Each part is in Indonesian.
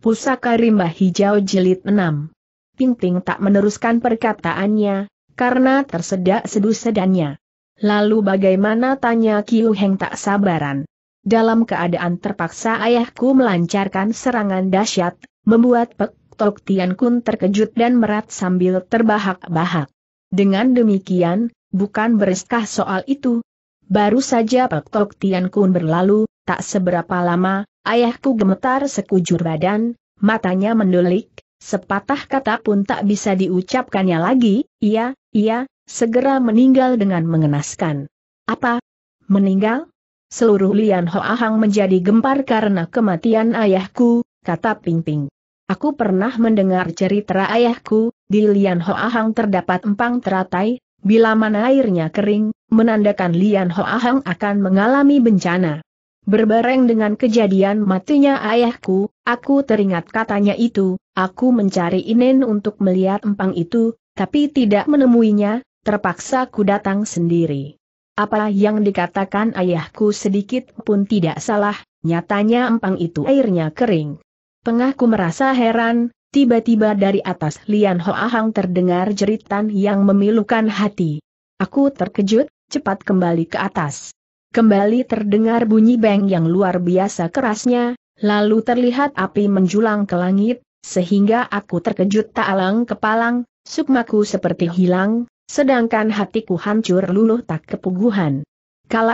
Pusaka Rimba Hijau Jelit 6. Pingping tak meneruskan perkataannya, karena tersedak sedannya. Lalu bagaimana tanya Kiu Heng tak sabaran. Dalam keadaan terpaksa ayahku melancarkan serangan dahsyat, membuat Pek Tok Tian Kun terkejut dan merat sambil terbahak-bahak. Dengan demikian, bukan bereskah soal itu. Baru saja Pek Tok Tian Kun berlalu, tak seberapa lama, Ayahku gemetar sekujur badan, matanya mendulik, sepatah kata pun tak bisa diucapkannya lagi, Ia, iya, segera meninggal dengan mengenaskan. Apa? Meninggal? Seluruh Lian Hoahang menjadi gempar karena kematian ayahku, kata Ping Ping. Aku pernah mendengar cerita ayahku, di Lian Hoahang terdapat empang teratai, bila mana airnya kering, menandakan Lian Hoahang akan mengalami bencana. Berbareng dengan kejadian matinya ayahku, aku teringat katanya itu, aku mencari Inen untuk melihat empang itu, tapi tidak menemuinya, terpaksa ku datang sendiri. Apa yang dikatakan ayahku sedikit pun tidak salah, nyatanya empang itu airnya kering. Pengaku merasa heran, tiba-tiba dari atas Lian Hoahang terdengar jeritan yang memilukan hati. Aku terkejut, cepat kembali ke atas kembali terdengar bunyi beng yang luar biasa kerasnya, lalu terlihat api menjulang ke langit, sehingga aku terkejut tak alang kepalang, sukmaku seperti hilang, sedangkan hatiku hancur luluh tak kepuguhan.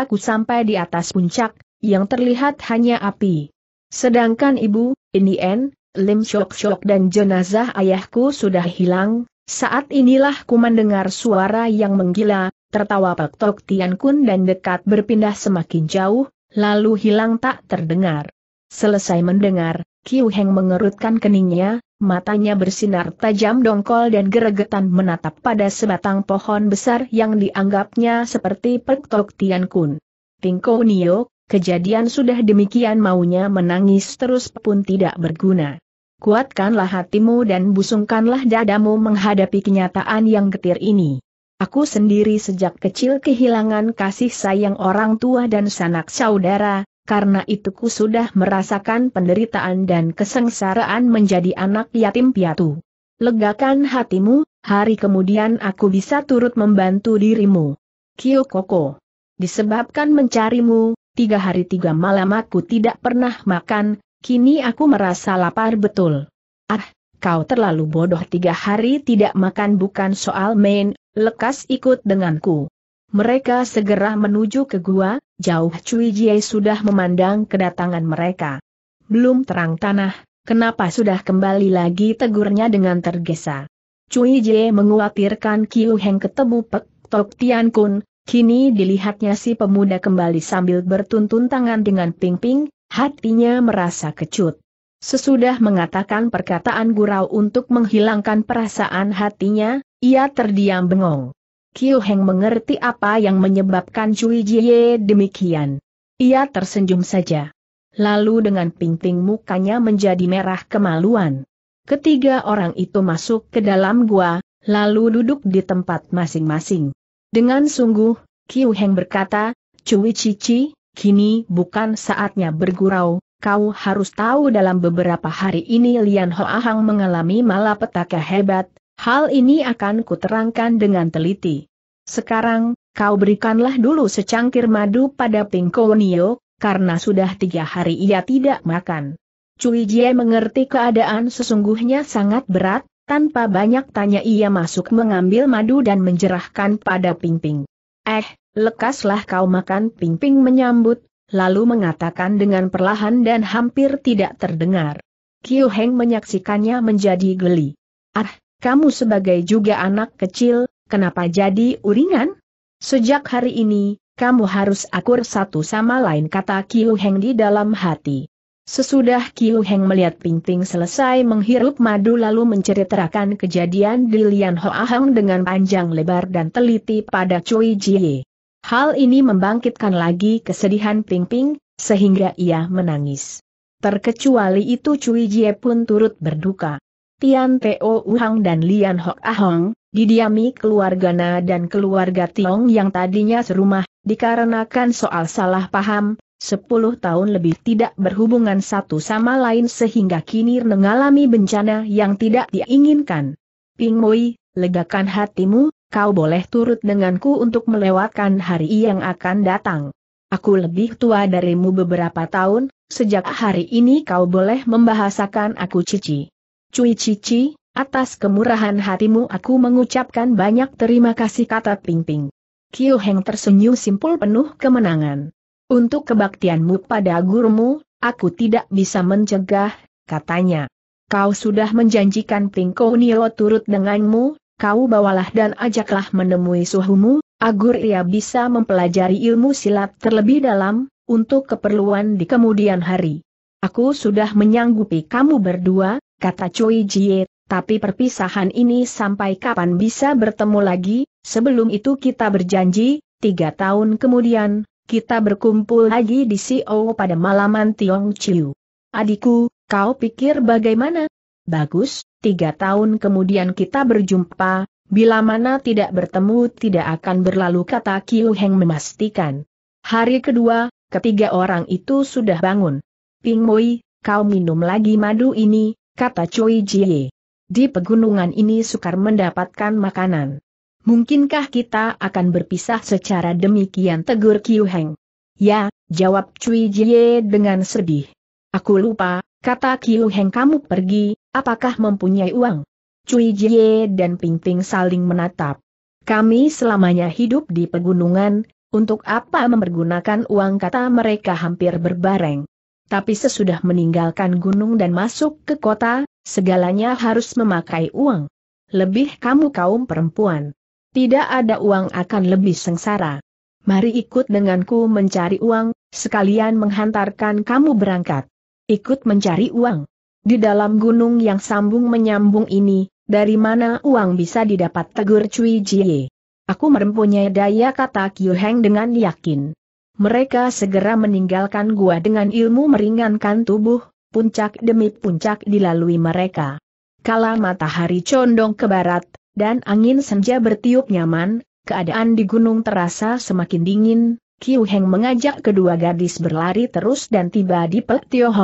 ku sampai di atas puncak, yang terlihat hanya api. Sedangkan ibu, ini en, lim syok-syok dan jenazah ayahku sudah hilang, saat inilah ku mendengar suara yang menggila, tertawa Pek Tok Tian Kun dan dekat berpindah semakin jauh, lalu hilang tak terdengar. Selesai mendengar, Kiu Heng mengerutkan keningnya, matanya bersinar tajam dongkol dan geregetan menatap pada sebatang pohon besar yang dianggapnya seperti Pek Tok Tian Kun. Tingko Nio, kejadian sudah demikian maunya menangis terus pun tidak berguna. Kuatkanlah hatimu dan busungkanlah dadamu menghadapi kenyataan yang getir ini. Aku sendiri sejak kecil kehilangan kasih sayang orang tua dan sanak saudara, karena itu ku sudah merasakan penderitaan dan kesengsaraan menjadi anak yatim piatu. Legakan hatimu, hari kemudian aku bisa turut membantu dirimu. Koko, Disebabkan mencarimu, tiga hari tiga malam aku tidak pernah makan, kini aku merasa lapar betul. Ah, Kau terlalu bodoh tiga hari tidak makan bukan soal main, lekas ikut denganku. Mereka segera menuju ke gua, jauh Cui Jie sudah memandang kedatangan mereka. Belum terang tanah, kenapa sudah kembali lagi tegurnya dengan tergesa. Cui Jie menguatirkan Kiu Heng ketemu Pek Tok Tian Kun, Kini dilihatnya si pemuda kembali sambil bertuntun tangan dengan ping-ping, hatinya merasa kecut. Sesudah mengatakan perkataan gurau untuk menghilangkan perasaan hatinya, ia terdiam bengong. Kiu Heng mengerti apa yang menyebabkan Cui Jie demikian. Ia tersenyum saja. Lalu dengan pingting mukanya menjadi merah kemaluan. Ketiga orang itu masuk ke dalam gua, lalu duduk di tempat masing-masing. Dengan sungguh, Kiu Heng berkata, Cui Cici, kini bukan saatnya bergurau, Kau harus tahu dalam beberapa hari ini Lian Hoa Hang mengalami malapetaka hebat, hal ini akan kuterangkan dengan teliti. Sekarang, kau berikanlah dulu secangkir madu pada Nio, karena sudah tiga hari ia tidak makan. Cui Jie mengerti keadaan sesungguhnya sangat berat, tanpa banyak tanya ia masuk mengambil madu dan menjerahkan pada Pingping. Eh, lekaslah kau makan Pingping menyambut, lalu mengatakan dengan perlahan dan hampir tidak terdengar. Kiu Heng menyaksikannya menjadi geli. Ah, kamu sebagai juga anak kecil, kenapa jadi uringan? Sejak hari ini, kamu harus akur satu sama lain kata Kiu Heng di dalam hati. Sesudah Kiu Heng melihat Ping Ping selesai menghirup madu lalu menceritakan kejadian di Lian Hoa Hang dengan panjang lebar dan teliti pada Cui Jie. Hal ini membangkitkan lagi kesedihan Ping sehingga ia menangis. Terkecuali itu Cui Jie pun turut berduka. Tian Teo Uhang dan Lian Hok Ahong, didiami keluarga Na dan keluarga Tiong yang tadinya serumah, dikarenakan soal salah paham, sepuluh tahun lebih tidak berhubungan satu sama lain sehingga kini mengalami bencana yang tidak diinginkan. Ping Mui, legakan hatimu, kau boleh turut denganku untuk melewatkan hari yang akan datang. Aku lebih tua darimu beberapa tahun, sejak hari ini kau boleh membahasakan aku cici. Cui cici, atas kemurahan hatimu aku mengucapkan banyak terima kasih kata Ping Ping. Kiu Heng tersenyum simpul penuh kemenangan. Untuk kebaktianmu pada gurumu, aku tidak bisa mencegah, katanya. Kau sudah menjanjikan Ping Nilo turut denganmu, kau bawalah dan ajaklah menemui suhumu, agar ia bisa mempelajari ilmu silat terlebih dalam, untuk keperluan di kemudian hari. Aku sudah menyanggupi kamu berdua, kata Choi Jie, tapi perpisahan ini sampai kapan bisa bertemu lagi, sebelum itu kita berjanji, tiga tahun kemudian, kita berkumpul lagi di Sio pada malaman Tiong Chiu. Adikku, kau pikir bagaimana? Bagus, tiga tahun kemudian kita berjumpa, bila mana tidak bertemu tidak akan berlalu kata Kiu Heng memastikan. Hari kedua, ketiga orang itu sudah bangun. Ping Mui, kau minum lagi madu ini, kata Choi Jie. Di pegunungan ini sukar mendapatkan makanan. Mungkinkah kita akan berpisah secara demikian tegur Kiu Heng? Ya, jawab Cui Jie dengan sedih. Aku lupa, kata Kiu Heng kamu pergi, apakah mempunyai uang? Cui Jie dan Ping Ping saling menatap. Kami selamanya hidup di pegunungan, untuk apa mempergunakan uang kata mereka hampir berbareng. Tapi sesudah meninggalkan gunung dan masuk ke kota, segalanya harus memakai uang. Lebih kamu kaum perempuan. Tidak ada uang akan lebih sengsara. Mari ikut denganku mencari uang, sekalian menghantarkan kamu berangkat. Ikut mencari uang. Di dalam gunung yang sambung menyambung ini, dari mana uang bisa didapat tegur Cui Jie? Aku mempunyai daya kata Kyu Heng dengan yakin. Mereka segera meninggalkan gua dengan ilmu meringankan tubuh, puncak demi puncak dilalui mereka. Kala matahari condong ke barat, dan angin senja bertiup nyaman, keadaan di gunung terasa semakin dingin, Kyu Heng mengajak kedua gadis berlari terus dan tiba di Pek Tio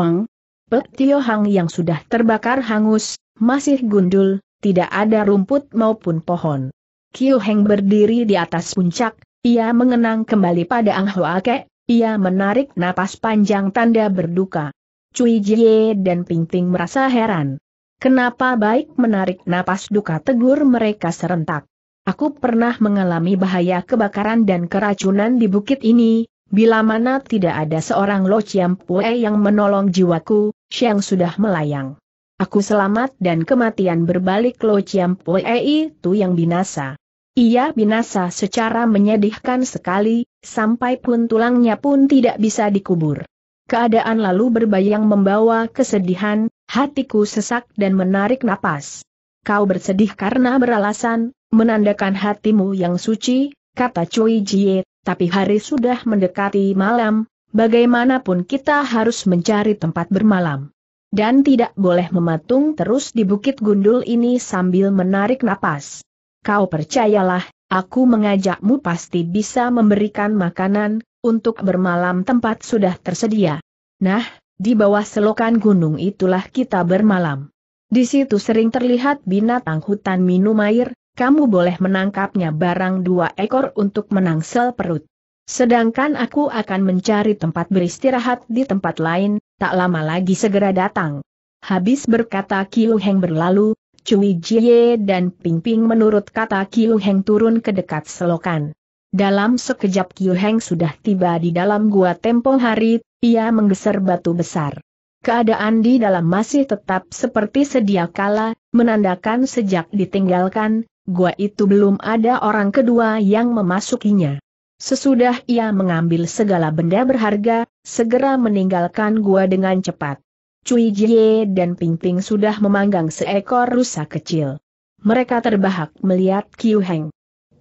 Pek Tio Hang yang sudah terbakar hangus, masih gundul, tidak ada rumput maupun pohon. Kiu Heng berdiri di atas puncak, ia mengenang kembali pada Ang Hoa Ke, ia menarik napas panjang tanda berduka. Cui Jie dan Ping Ting merasa heran. Kenapa baik menarik napas duka tegur mereka serentak. Aku pernah mengalami bahaya kebakaran dan keracunan di bukit ini, Bila mana tidak ada seorang Lo Chiam Pue yang menolong jiwaku, Xiang sudah melayang. Aku selamat dan kematian berbalik Lo Chiam Pue itu yang binasa. Ia binasa secara menyedihkan sekali, sampai pun tulangnya pun tidak bisa dikubur. Keadaan lalu berbayang membawa kesedihan, hatiku sesak dan menarik napas. Kau bersedih karena beralasan, menandakan hatimu yang suci, kata Cui Jie tapi hari sudah mendekati malam, bagaimanapun kita harus mencari tempat bermalam. Dan tidak boleh mematung terus di Bukit Gundul ini sambil menarik napas. Kau percayalah, aku mengajakmu pasti bisa memberikan makanan, untuk bermalam tempat sudah tersedia. Nah, di bawah selokan gunung itulah kita bermalam. Di situ sering terlihat binatang hutan minum air, kamu boleh menangkapnya barang dua ekor untuk menangsel perut. Sedangkan aku akan mencari tempat beristirahat di tempat lain, tak lama lagi segera datang. Habis berkata Kiu Heng berlalu, Cui Jie dan Ping Ping menurut kata Kiu Heng turun ke dekat selokan. Dalam sekejap Kiu Heng sudah tiba di dalam gua tempo hari, ia menggeser batu besar. Keadaan di dalam masih tetap seperti sedia kala, menandakan sejak ditinggalkan, gua itu belum ada orang kedua yang memasukinya. Sesudah ia mengambil segala benda berharga, segera meninggalkan gua dengan cepat. Cui Jie dan Ping Ping sudah memanggang seekor rusa kecil. Mereka terbahak melihat Qiu Heng.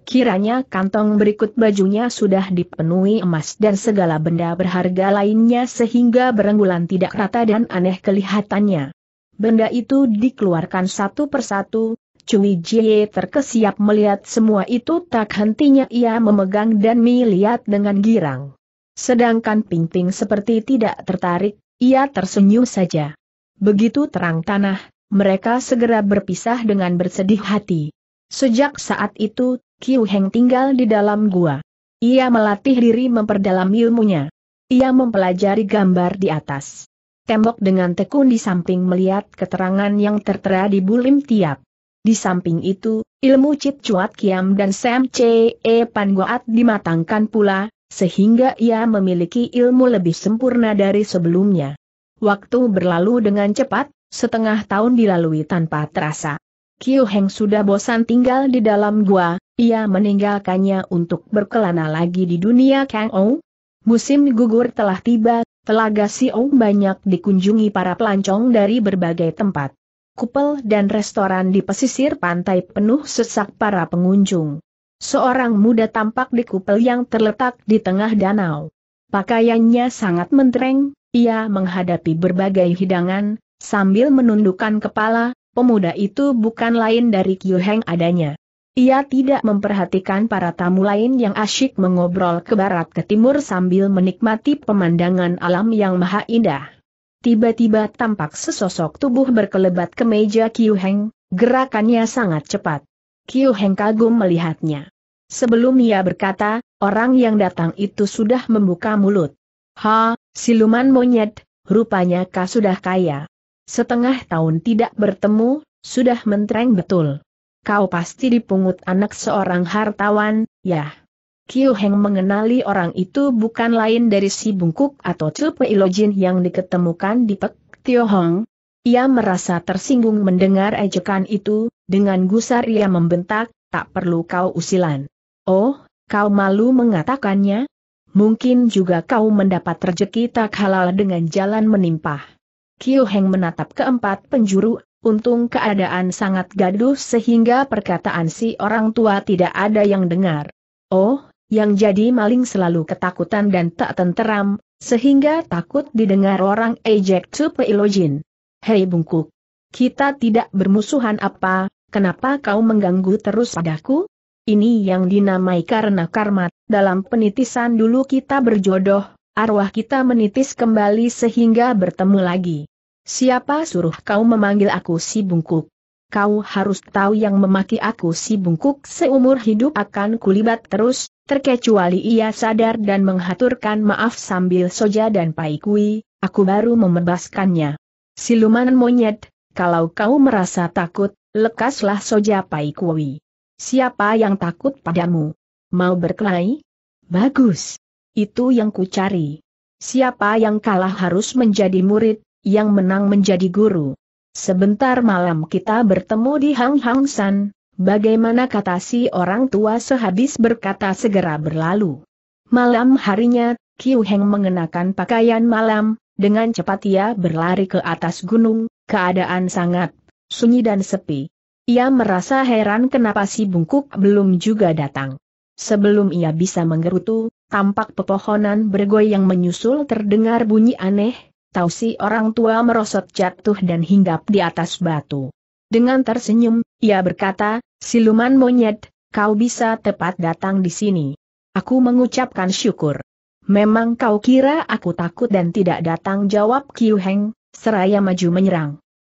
Kiranya kantong berikut bajunya sudah dipenuhi emas dan segala benda berharga lainnya sehingga berenggulan tidak rata dan aneh kelihatannya. Benda itu dikeluarkan satu persatu, Cui Jie terkesiap melihat semua itu tak hentinya ia memegang dan melihat dengan girang. Sedangkan Ping Ping seperti tidak tertarik, ia tersenyum saja. Begitu terang tanah, mereka segera berpisah dengan bersedih hati. Sejak saat itu, Kiu Heng tinggal di dalam gua. Ia melatih diri memperdalam ilmunya. Ia mempelajari gambar di atas tembok dengan tekun di samping melihat keterangan yang tertera di bulim tiap di samping itu, ilmu Cip Cuat Kiam dan Sam e Pan Goat dimatangkan pula, sehingga ia memiliki ilmu lebih sempurna dari sebelumnya. Waktu berlalu dengan cepat, setengah tahun dilalui tanpa terasa. Kiu Heng sudah bosan tinggal di dalam gua, ia meninggalkannya untuk berkelana lagi di dunia Kang Ou. Musim gugur telah tiba, telaga Si Siou banyak dikunjungi para pelancong dari berbagai tempat kupel dan restoran di pesisir pantai penuh sesak para pengunjung. Seorang muda tampak di kupel yang terletak di tengah danau. Pakaiannya sangat mentereng, ia menghadapi berbagai hidangan, sambil menundukkan kepala, pemuda itu bukan lain dari Heng adanya. Ia tidak memperhatikan para tamu lain yang asyik mengobrol ke barat ke timur sambil menikmati pemandangan alam yang maha indah. Tiba-tiba tampak sesosok tubuh berkelebat ke meja Kiu Heng, gerakannya sangat cepat. Kiu Heng kagum melihatnya. Sebelum ia berkata, orang yang datang itu sudah membuka mulut. Ha, siluman monyet, rupanya kau sudah kaya. Setengah tahun tidak bertemu, sudah mentereng betul. Kau pasti dipungut anak seorang hartawan, ya? Kiu Heng mengenali orang itu bukan lain dari si bungkuk atau Cupe Ilojin yang diketemukan di Pek Tio Hong. Ia merasa tersinggung mendengar ejekan itu, dengan gusar ia membentak, tak perlu kau usilan. Oh, kau malu mengatakannya? Mungkin juga kau mendapat rejeki tak halal dengan jalan menimpah. Kiu Heng menatap keempat penjuru, untung keadaan sangat gaduh sehingga perkataan si orang tua tidak ada yang dengar. Oh, yang jadi maling selalu ketakutan dan tak tenteram, sehingga takut didengar orang ejek Tupe Ilojin. Hei bungkuk, kita tidak bermusuhan apa, kenapa kau mengganggu terus padaku? Ini yang dinamai karena karma dalam penitisan dulu kita berjodoh, arwah kita menitis kembali sehingga bertemu lagi. Siapa suruh kau memanggil aku si bungkuk? Kau harus tahu yang memaki aku si bungkuk seumur hidup akan kulibat terus, Terkecuali ia sadar dan menghaturkan maaf sambil soja dan paikui, aku baru membebaskannya. Siluman monyet, kalau kau merasa takut, lekaslah soja paikui. Siapa yang takut padamu? Mau berkelahi? Bagus. Itu yang ku cari. Siapa yang kalah harus menjadi murid, yang menang menjadi guru. Sebentar malam kita bertemu di Hang Hang San, Bagaimana kata si orang tua sehabis berkata segera berlalu. Malam harinya, Kiu Heng mengenakan pakaian malam, dengan cepat ia berlari ke atas gunung, keadaan sangat sunyi dan sepi. Ia merasa heran kenapa si bungkuk belum juga datang. Sebelum ia bisa menggerutu, tampak pepohonan bergoyang menyusul terdengar bunyi aneh, tahu si orang tua merosot jatuh dan hinggap di atas batu. Dengan tersenyum, ia berkata, siluman monyet, kau bisa tepat datang di sini. Aku mengucapkan syukur. Memang kau kira aku takut dan tidak datang jawab Kiu Heng, seraya maju menyerang.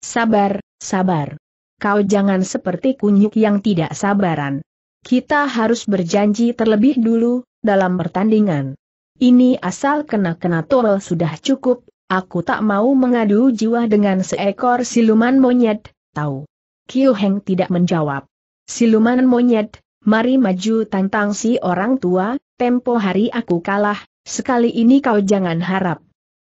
Sabar, sabar. Kau jangan seperti kunyuk yang tidak sabaran. Kita harus berjanji terlebih dulu, dalam pertandingan. Ini asal kena-kena tol sudah cukup, aku tak mau mengadu jiwa dengan seekor siluman monyet, tahu. Kiu Heng tidak menjawab. Siluman monyet, mari maju tantang si orang tua, tempo hari aku kalah, sekali ini kau jangan harap.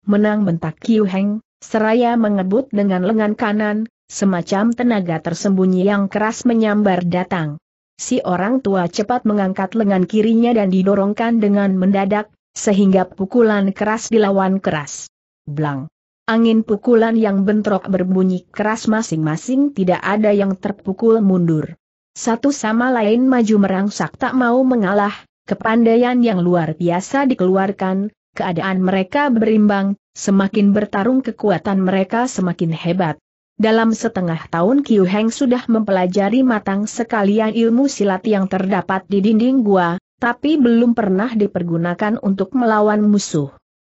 Menang bentak Kiu Heng, seraya mengebut dengan lengan kanan, semacam tenaga tersembunyi yang keras menyambar datang. Si orang tua cepat mengangkat lengan kirinya dan didorongkan dengan mendadak, sehingga pukulan keras dilawan keras. Blang. Angin pukulan yang bentrok berbunyi keras masing-masing tidak ada yang terpukul mundur. Satu sama lain maju merangsak tak mau mengalah, kepandaian yang luar biasa dikeluarkan, keadaan mereka berimbang, semakin bertarung kekuatan mereka semakin hebat. Dalam setengah tahun Kiu Heng sudah mempelajari matang sekalian ilmu silat yang terdapat di dinding gua, tapi belum pernah dipergunakan untuk melawan musuh.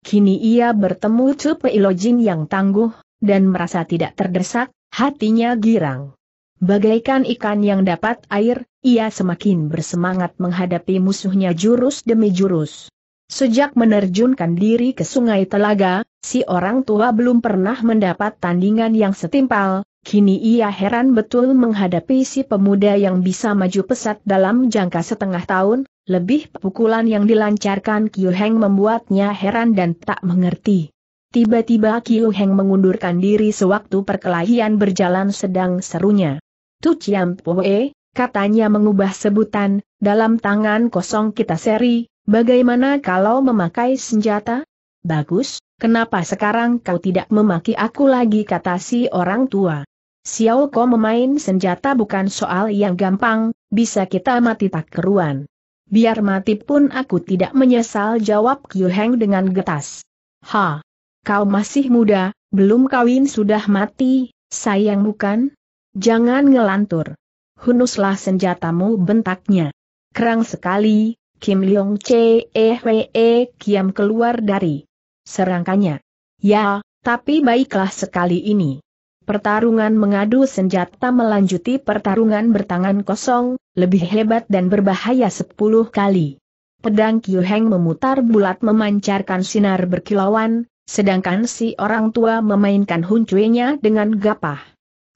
Kini ia bertemu Chu Peilojin yang tangguh, dan merasa tidak terdesak, hatinya girang. Bagaikan ikan yang dapat air, ia semakin bersemangat menghadapi musuhnya jurus demi jurus. Sejak menerjunkan diri ke sungai telaga, si orang tua belum pernah mendapat tandingan yang setimpal, kini ia heran betul menghadapi si pemuda yang bisa maju pesat dalam jangka setengah tahun, lebih pukulan yang dilancarkan Kiu Heng membuatnya heran dan tak mengerti. Tiba-tiba Kiu Heng mengundurkan diri sewaktu perkelahian berjalan sedang serunya. Tu Chiam Poe, katanya mengubah sebutan, dalam tangan kosong kita seri, bagaimana kalau memakai senjata? Bagus, kenapa sekarang kau tidak memaki aku lagi kata si orang tua. Xiao Ko memain senjata bukan soal yang gampang, bisa kita mati tak keruan. Biar mati pun aku tidak menyesal jawab Qiu Heng dengan getas. Ha! Kau masih muda, belum kawin sudah mati, sayang bukan? Jangan ngelantur. Hunuslah senjatamu bentaknya. Kerang sekali, Kim Leong Chee eh -e kiam keluar dari serangkanya. Ya, tapi baiklah sekali ini. Pertarungan mengadu senjata melanjuti pertarungan bertangan kosong, lebih hebat dan berbahaya sepuluh kali. Pedang Heng memutar bulat memancarkan sinar berkilauan, sedangkan si orang tua memainkan huncuenya dengan gapah.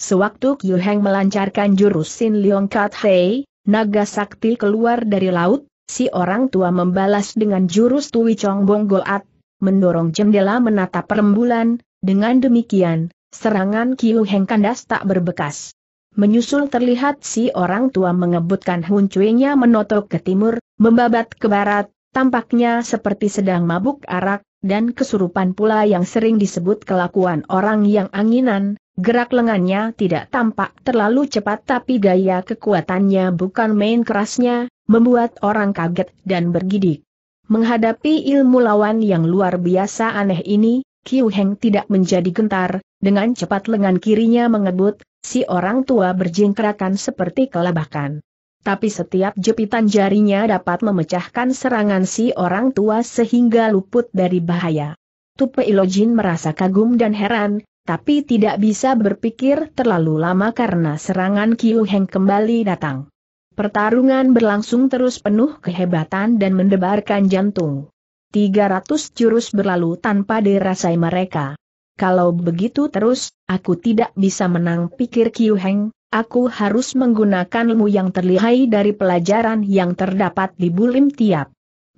Sewaktu Heng melancarkan jurus Sin Leong Kat Hei, naga sakti keluar dari laut, si orang tua membalas dengan jurus Tui Chong Bong Goat, mendorong jendela menatap perembulan, dengan demikian, Serangan Kiu Heng kandas tak berbekas. Menyusul terlihat si orang tua mengebutkan huncuinya menotok ke timur, membabat ke barat, tampaknya seperti sedang mabuk arak, dan kesurupan pula yang sering disebut kelakuan orang yang anginan, gerak lengannya tidak tampak terlalu cepat tapi gaya kekuatannya bukan main kerasnya, membuat orang kaget dan bergidik. Menghadapi ilmu lawan yang luar biasa aneh ini, Kiu Heng tidak menjadi gentar, dengan cepat lengan kirinya mengebut, si orang tua berjingkrakan seperti kelabakan. Tapi setiap jepitan jarinya dapat memecahkan serangan si orang tua sehingga luput dari bahaya. Tupe Ilojin merasa kagum dan heran, tapi tidak bisa berpikir terlalu lama karena serangan Kiu Heng kembali datang. Pertarungan berlangsung terus penuh kehebatan dan mendebarkan jantung. 300 jurus berlalu tanpa dirasai mereka kalau begitu terus, aku tidak bisa menang pikir Kiu Heng, aku harus menggunakan ilmu yang terlihai dari pelajaran yang terdapat di Bulim Tiap.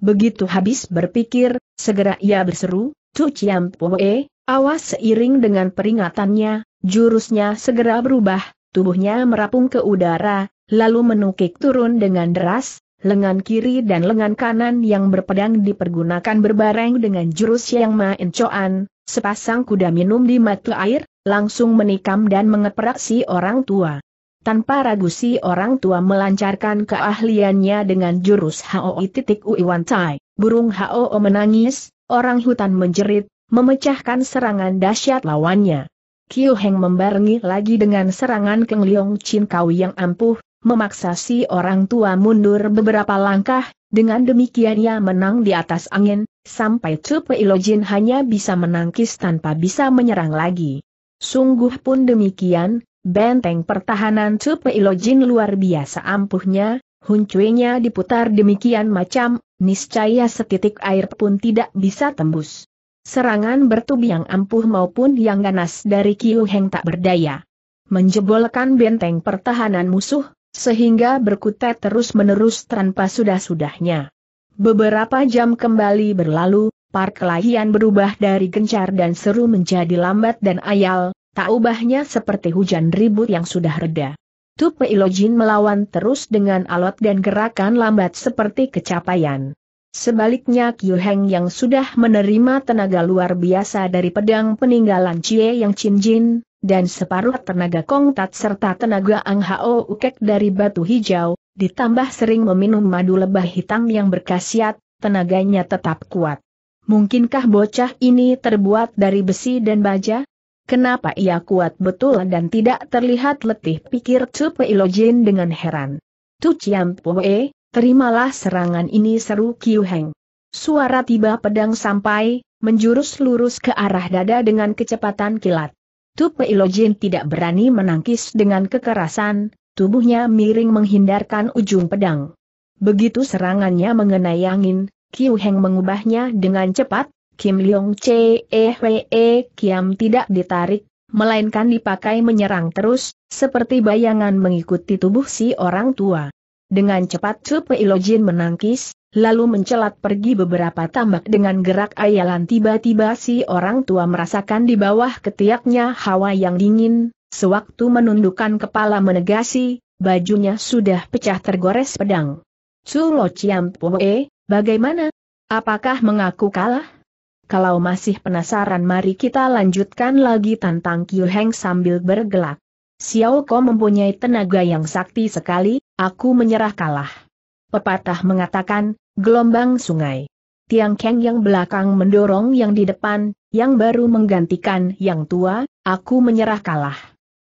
Begitu habis berpikir, segera ia berseru, Tu Chiam Poe, awas seiring dengan peringatannya, jurusnya segera berubah, tubuhnya merapung ke udara, lalu menukik turun dengan deras, lengan kiri dan lengan kanan yang berpedang dipergunakan berbareng dengan jurus yang main coan, Sepasang kuda minum di mata air, langsung menikam dan mengeperak si orang tua. Tanpa ragu si orang tua melancarkan keahliannya dengan jurus Haoi titik Uiwan Tai. Burung Hao menangis, orang hutan menjerit, memecahkan serangan dahsyat lawannya. Kiu Heng membarengi lagi dengan serangan Keng Liong Chin Kau yang ampuh, memaksa si orang tua mundur beberapa langkah, dengan demikian ia menang di atas angin, sampai Tupe Ilojin hanya bisa menangkis tanpa bisa menyerang lagi. Sungguh pun demikian, benteng pertahanan Tupe Ilojin luar biasa ampuhnya, huncuenya diputar demikian macam, niscaya setitik air pun tidak bisa tembus. Serangan bertubi yang ampuh maupun yang ganas dari Kiu Heng tak berdaya. Menjebolkan benteng pertahanan musuh, sehingga berkutat terus-menerus tanpa sudah-sudahnya. Beberapa jam kembali berlalu, kelahian berubah dari gencar dan seru menjadi lambat dan ayal, tak ubahnya seperti hujan ribut yang sudah reda. Tupe Ilojin melawan terus dengan alot dan gerakan lambat seperti kecapaian. Sebaliknya Qiu Heng yang sudah menerima tenaga luar biasa dari pedang peninggalan Cie Yang Chin Jin, dan separuh tenaga kongtat serta tenaga Ang Hao Ukek dari batu hijau, ditambah sering meminum madu lebah hitam yang berkhasiat, tenaganya tetap kuat. Mungkinkah bocah ini terbuat dari besi dan baja? Kenapa ia kuat betul dan tidak terlihat letih pikir Tu Ilojin dengan heran. Tu Chiam Pue, terimalah serangan ini seru Kiu Heng. Suara tiba pedang sampai, menjurus lurus ke arah dada dengan kecepatan kilat. Tupe Ilojin tidak berani menangkis dengan kekerasan, tubuhnya miring menghindarkan ujung pedang. Begitu serangannya mengenai angin, Kiu Heng mengubahnya dengan cepat, Kim Leong Che E Kiam tidak ditarik, melainkan dipakai menyerang terus, seperti bayangan mengikuti tubuh si orang tua. Dengan cepat Tupe Ilojin menangkis, lalu mencelat pergi beberapa tambak dengan gerak ayalan tiba-tiba si orang tua merasakan di bawah ketiaknya hawa yang dingin, sewaktu menundukkan kepala menegasi, bajunya sudah pecah tergores pedang. Sulo Ciampoe, bagaimana? Apakah mengaku kalah? Kalau masih penasaran mari kita lanjutkan lagi tantang Kiu Heng sambil bergelak. Xiao Ko mempunyai tenaga yang sakti sekali, aku menyerah kalah. Pepatah mengatakan, Gelombang sungai. Tiang Keng yang belakang mendorong yang di depan, yang baru menggantikan yang tua, aku menyerah kalah.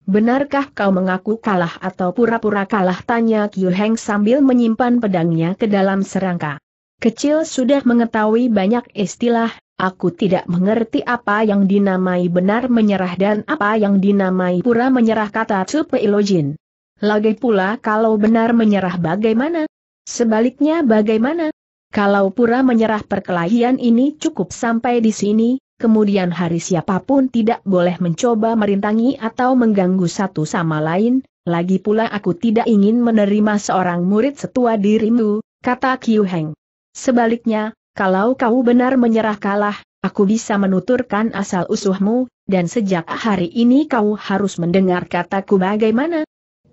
Benarkah kau mengaku kalah atau pura-pura kalah tanya Kyu Heng sambil menyimpan pedangnya ke dalam serangka. Kecil sudah mengetahui banyak istilah, aku tidak mengerti apa yang dinamai benar menyerah dan apa yang dinamai pura menyerah kata Tsupe Ilojin. Lagi pula kalau benar menyerah bagaimana, Sebaliknya bagaimana? Kalau pura menyerah perkelahian ini cukup sampai di sini, kemudian hari siapapun tidak boleh mencoba merintangi atau mengganggu satu sama lain, lagi pula aku tidak ingin menerima seorang murid setua dirimu, kata Qiu Heng. Sebaliknya, kalau kau benar menyerah kalah, aku bisa menuturkan asal usuhmu, dan sejak hari ini kau harus mendengar kataku bagaimana?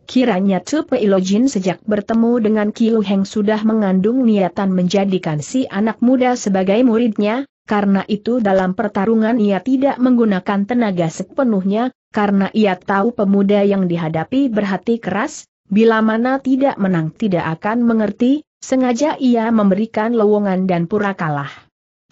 Kiranya Tupe Ilojin sejak bertemu dengan Kiu Heng sudah mengandung niatan menjadikan si anak muda sebagai muridnya, karena itu dalam pertarungan ia tidak menggunakan tenaga sepenuhnya, karena ia tahu pemuda yang dihadapi berhati keras, bila mana tidak menang tidak akan mengerti, sengaja ia memberikan lowongan dan pura kalah.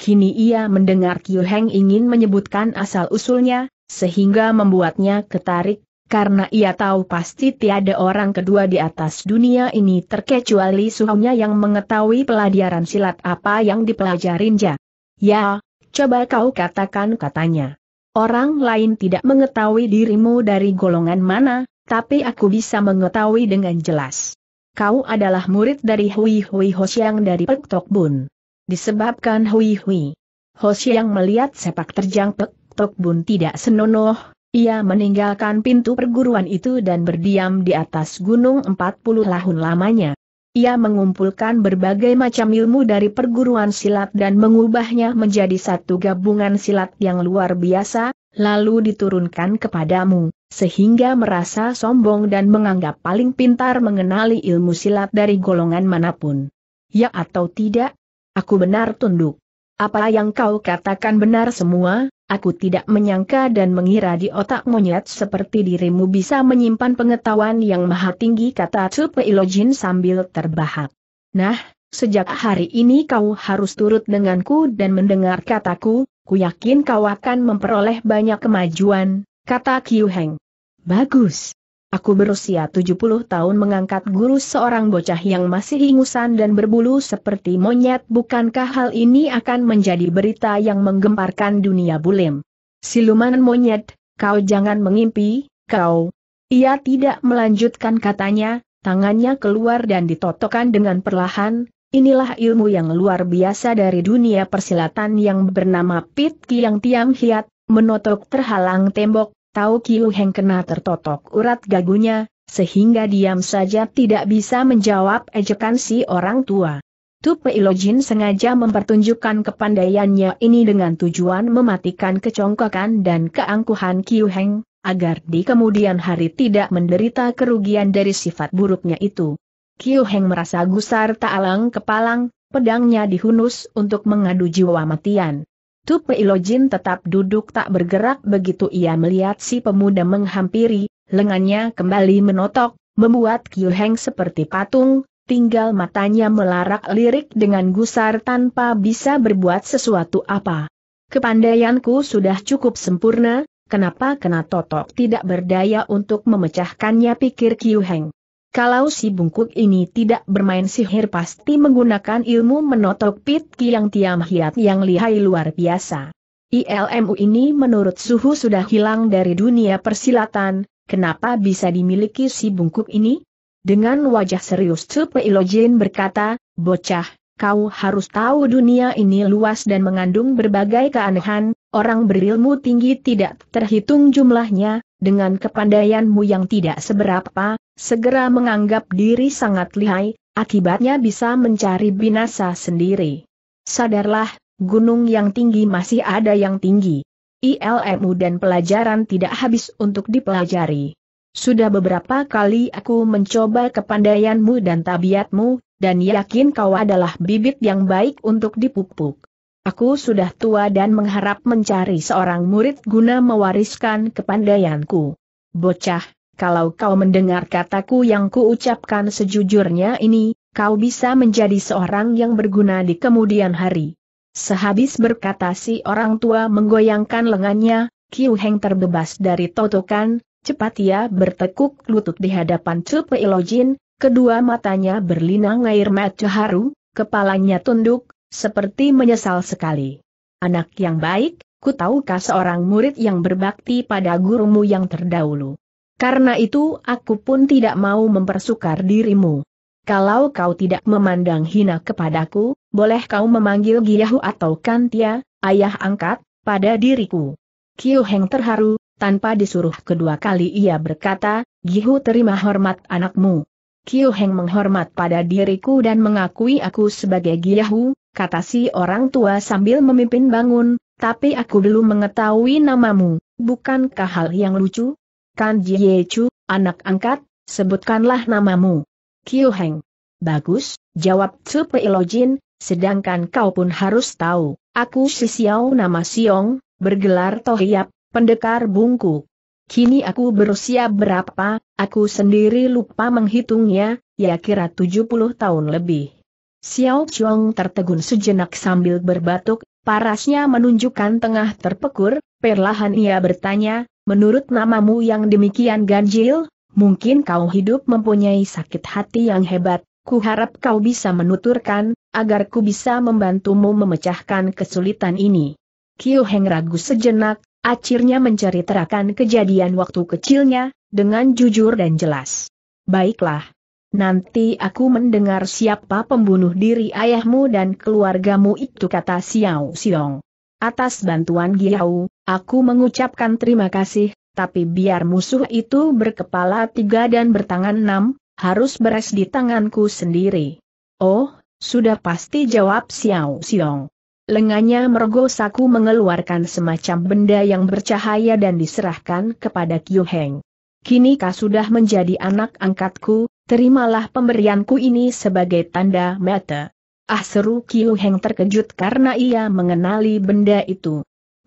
Kini ia mendengar Kiu Heng ingin menyebutkan asal-usulnya, sehingga membuatnya ketarik, karena ia tahu pasti tiada orang kedua di atas dunia ini terkecuali suhunya yang mengetahui pelajaran silat apa yang dipelajarinja. Ya, coba kau katakan katanya. Orang lain tidak mengetahui dirimu dari golongan mana, tapi aku bisa mengetahui dengan jelas. Kau adalah murid dari Hui Hui Hoshiang dari Pek Tok Bun. Disebabkan Hui Hui Hoshiang melihat sepak terjang Pek Tok Bun tidak senonoh, ia meninggalkan pintu perguruan itu dan berdiam di atas gunung 40 tahun lamanya. Ia mengumpulkan berbagai macam ilmu dari perguruan silat dan mengubahnya menjadi satu gabungan silat yang luar biasa, lalu diturunkan kepadamu, sehingga merasa sombong dan menganggap paling pintar mengenali ilmu silat dari golongan manapun. Ya atau tidak? Aku benar tunduk. Apa yang kau katakan benar semua, Aku tidak menyangka dan mengira di otak monyet seperti dirimu bisa menyimpan pengetahuan yang maha tinggi kata Tsupe Ilojin sambil terbahak. Nah, sejak hari ini kau harus turut denganku dan mendengar kataku, ku yakin kau akan memperoleh banyak kemajuan, kata Qiu Heng. Bagus. Aku berusia 70 tahun mengangkat guru seorang bocah yang masih ingusan dan berbulu seperti monyet bukankah hal ini akan menjadi berita yang menggemparkan dunia bulim? Siluman monyet, kau jangan mengimpi, kau. Ia tidak melanjutkan katanya, tangannya keluar dan ditotokkan dengan perlahan, inilah ilmu yang luar biasa dari dunia persilatan yang bernama Pit Kiang tiang Hiat, menotok terhalang tembok, Tau Kiu Heng kena tertotok urat gagunya, sehingga diam saja tidak bisa menjawab ejekan si orang tua. Tupe Ilojin sengaja mempertunjukkan kepandaiannya ini dengan tujuan mematikan kecongkakan dan keangkuhan Kiu Heng, agar di kemudian hari tidak menderita kerugian dari sifat buruknya itu. Kiu Heng merasa gusar tak alang kepalang, pedangnya dihunus untuk mengadu jiwa matian. Tupe Ilojin tetap duduk tak bergerak begitu ia melihat si pemuda menghampiri, lengannya kembali menotok, membuat Kyu Heng seperti patung, tinggal matanya melarak lirik dengan gusar tanpa bisa berbuat sesuatu apa. Kepandaianku sudah cukup sempurna, kenapa kena totok tidak berdaya untuk memecahkannya pikir Kyu Heng. Kalau si bungkuk ini tidak bermain sihir pasti menggunakan ilmu menotok pit kilang tiam hiat yang lihai luar biasa. ILMU ini menurut suhu sudah hilang dari dunia persilatan, kenapa bisa dimiliki si bungkuk ini? Dengan wajah serius Tupi Ilojin berkata, bocah, kau harus tahu dunia ini luas dan mengandung berbagai keanehan, orang berilmu tinggi tidak terhitung jumlahnya, dengan kepandaianmu yang tidak seberapa, segera menganggap diri sangat lihai, akibatnya bisa mencari binasa sendiri. Sadarlah, gunung yang tinggi masih ada yang tinggi. ILMU dan pelajaran tidak habis untuk dipelajari. Sudah beberapa kali aku mencoba kepandaianmu dan tabiatmu, dan yakin kau adalah bibit yang baik untuk dipupuk. Aku sudah tua dan mengharap mencari seorang murid guna mewariskan kepandaianku. Bocah, kalau kau mendengar kataku yang kuucapkan sejujurnya ini, kau bisa menjadi seorang yang berguna di kemudian hari. Sehabis berkata si orang tua menggoyangkan lengannya, Kiu Heng terbebas dari totokan, cepat ia bertekuk lutut di hadapan Cupe Ilojin, kedua matanya berlinang air mata haru, kepalanya tunduk, seperti menyesal sekali. Anak yang baik, ku tahukah seorang murid yang berbakti pada gurumu yang terdahulu. Karena itu aku pun tidak mau mempersukar dirimu. Kalau kau tidak memandang hina kepadaku, boleh kau memanggil Giyahu atau Kantia, ayah angkat, pada diriku. Kiu Heng terharu, tanpa disuruh kedua kali ia berkata, Gihu terima hormat anakmu. Kiu Heng menghormat pada diriku dan mengakui aku sebagai Giyahu, kata si orang tua sambil memimpin bangun, tapi aku belum mengetahui namamu, bukankah hal yang lucu? Kan Jie Chu, anak angkat, sebutkanlah namamu. Kiu Heng. Bagus, jawab Tsu Peilojin, sedangkan kau pun harus tahu, aku si Xiao nama Siong, bergelar Tohiap, pendekar bungku. Kini aku berusia berapa, aku sendiri lupa menghitungnya, ya kira 70 tahun lebih. Xiao Chong tertegun sejenak sambil berbatuk, parasnya menunjukkan tengah terpekur, perlahan ia bertanya, menurut namamu yang demikian ganjil, mungkin kau hidup mempunyai sakit hati yang hebat, ku harap kau bisa menuturkan, agar ku bisa membantumu memecahkan kesulitan ini. Kiu Heng ragu sejenak, akhirnya menceritakan kejadian waktu kecilnya, dengan jujur dan jelas. Baiklah. Nanti aku mendengar siapa pembunuh diri ayahmu dan keluargamu itu kata Xiao Xiong. Atas bantuan Giao, Aku mengucapkan terima kasih, tapi biar musuh itu berkepala tiga dan bertangan enam, harus beres di tanganku sendiri. Oh, sudah pasti jawab Xiao Xiong. Lengannya mergosaku mengeluarkan semacam benda yang bercahaya dan diserahkan kepada Qiu Heng. Kini kau sudah menjadi anak angkatku, terimalah pemberianku ini sebagai tanda mata. Ah seru Qiu Heng terkejut karena ia mengenali benda itu.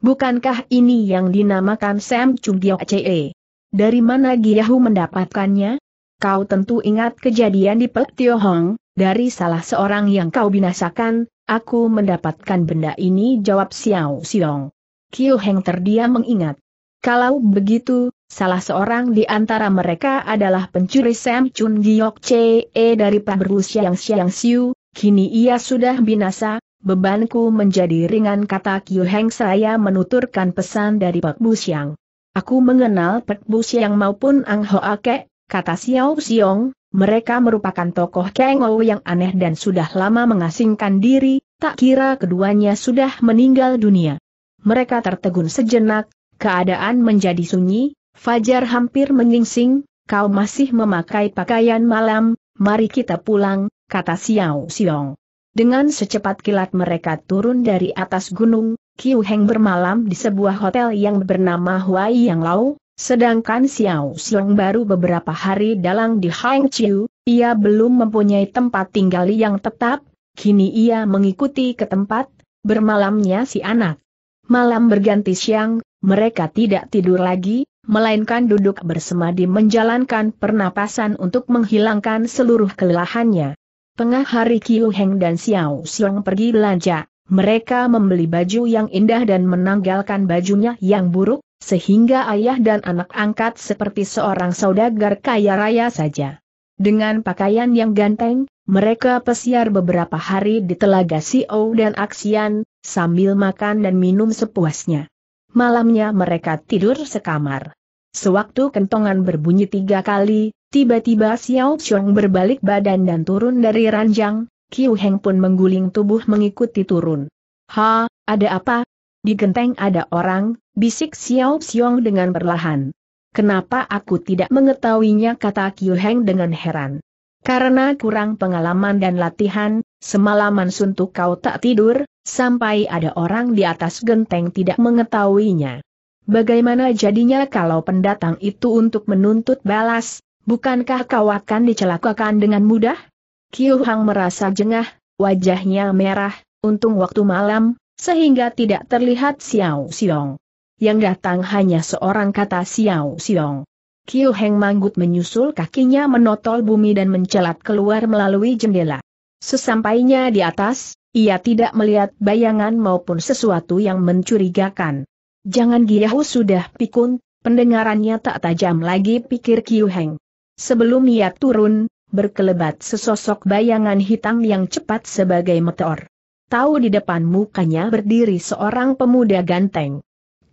Bukankah ini yang dinamakan Sam Chung Gyo Chee? Dari mana Giyahu mendapatkannya? Kau tentu ingat kejadian di Pek Tio Hong, dari salah seorang yang kau binasakan, aku mendapatkan benda ini jawab Xiao Xiong. Kiu Heng terdiam mengingat. Kalau begitu, salah seorang di antara mereka adalah pencuri Sam Chun Giok Chee dari Pak Rusia yang Siang Siu, kini ia sudah binasa, bebanku menjadi ringan kata Qiu Heng saya menuturkan pesan dari Pek Bu Aku mengenal Pek Bu Siang maupun Ang Ho Ake, kata Xiao Xiong, mereka merupakan tokoh Kang Ou yang aneh dan sudah lama mengasingkan diri, tak kira keduanya sudah meninggal dunia. Mereka tertegun sejenak, keadaan menjadi sunyi, Fajar hampir menyingsing, kau masih memakai pakaian malam, mari kita pulang, kata Xiao Xiong. Dengan secepat kilat mereka turun dari atas gunung, Kiu Heng bermalam di sebuah hotel yang bernama Huai Yang Lao, sedangkan Xiao Xiong baru beberapa hari dalang di Hangzhou, ia belum mempunyai tempat tinggal yang tetap, kini ia mengikuti ke tempat bermalamnya si anak. Malam berganti siang, mereka tidak tidur lagi, melainkan duduk bersemadi menjalankan pernapasan untuk menghilangkan seluruh kelelahannya. Tengah hari Kiu Heng dan Xiao Xiong pergi belanja, mereka membeli baju yang indah dan menanggalkan bajunya yang buruk, sehingga ayah dan anak angkat seperti seorang saudagar kaya raya saja. Dengan pakaian yang ganteng, mereka pesiar beberapa hari di telaga Xiao dan Aksian, sambil makan dan minum sepuasnya. Malamnya mereka tidur sekamar. Sewaktu kentongan berbunyi tiga kali, Tiba-tiba Xiao Chong berbalik badan dan turun dari ranjang, Qiu Heng pun mengguling tubuh mengikuti turun. Ha, ada apa? Di genteng ada orang, bisik Xiao Xiong dengan perlahan. Kenapa aku tidak mengetahuinya kata Qiu Heng dengan heran. Karena kurang pengalaman dan latihan, semalaman suntuk kau tak tidur, sampai ada orang di atas genteng tidak mengetahuinya. Bagaimana jadinya kalau pendatang itu untuk menuntut balas, Bukankah kau akan dicelakakan dengan mudah? Kiu Hang merasa jengah, wajahnya merah, untung waktu malam, sehingga tidak terlihat Xiao Xiong. Yang datang hanya seorang kata Xiao Xiong. Kiu Heng manggut menyusul kakinya menotol bumi dan mencelat keluar melalui jendela. Sesampainya di atas, ia tidak melihat bayangan maupun sesuatu yang mencurigakan. Jangan Giyahu sudah pikun, pendengarannya tak tajam lagi pikir Kiu Heng. Sebelum ia turun, berkelebat sesosok bayangan hitam yang cepat sebagai meteor. Tahu di depan mukanya berdiri seorang pemuda ganteng.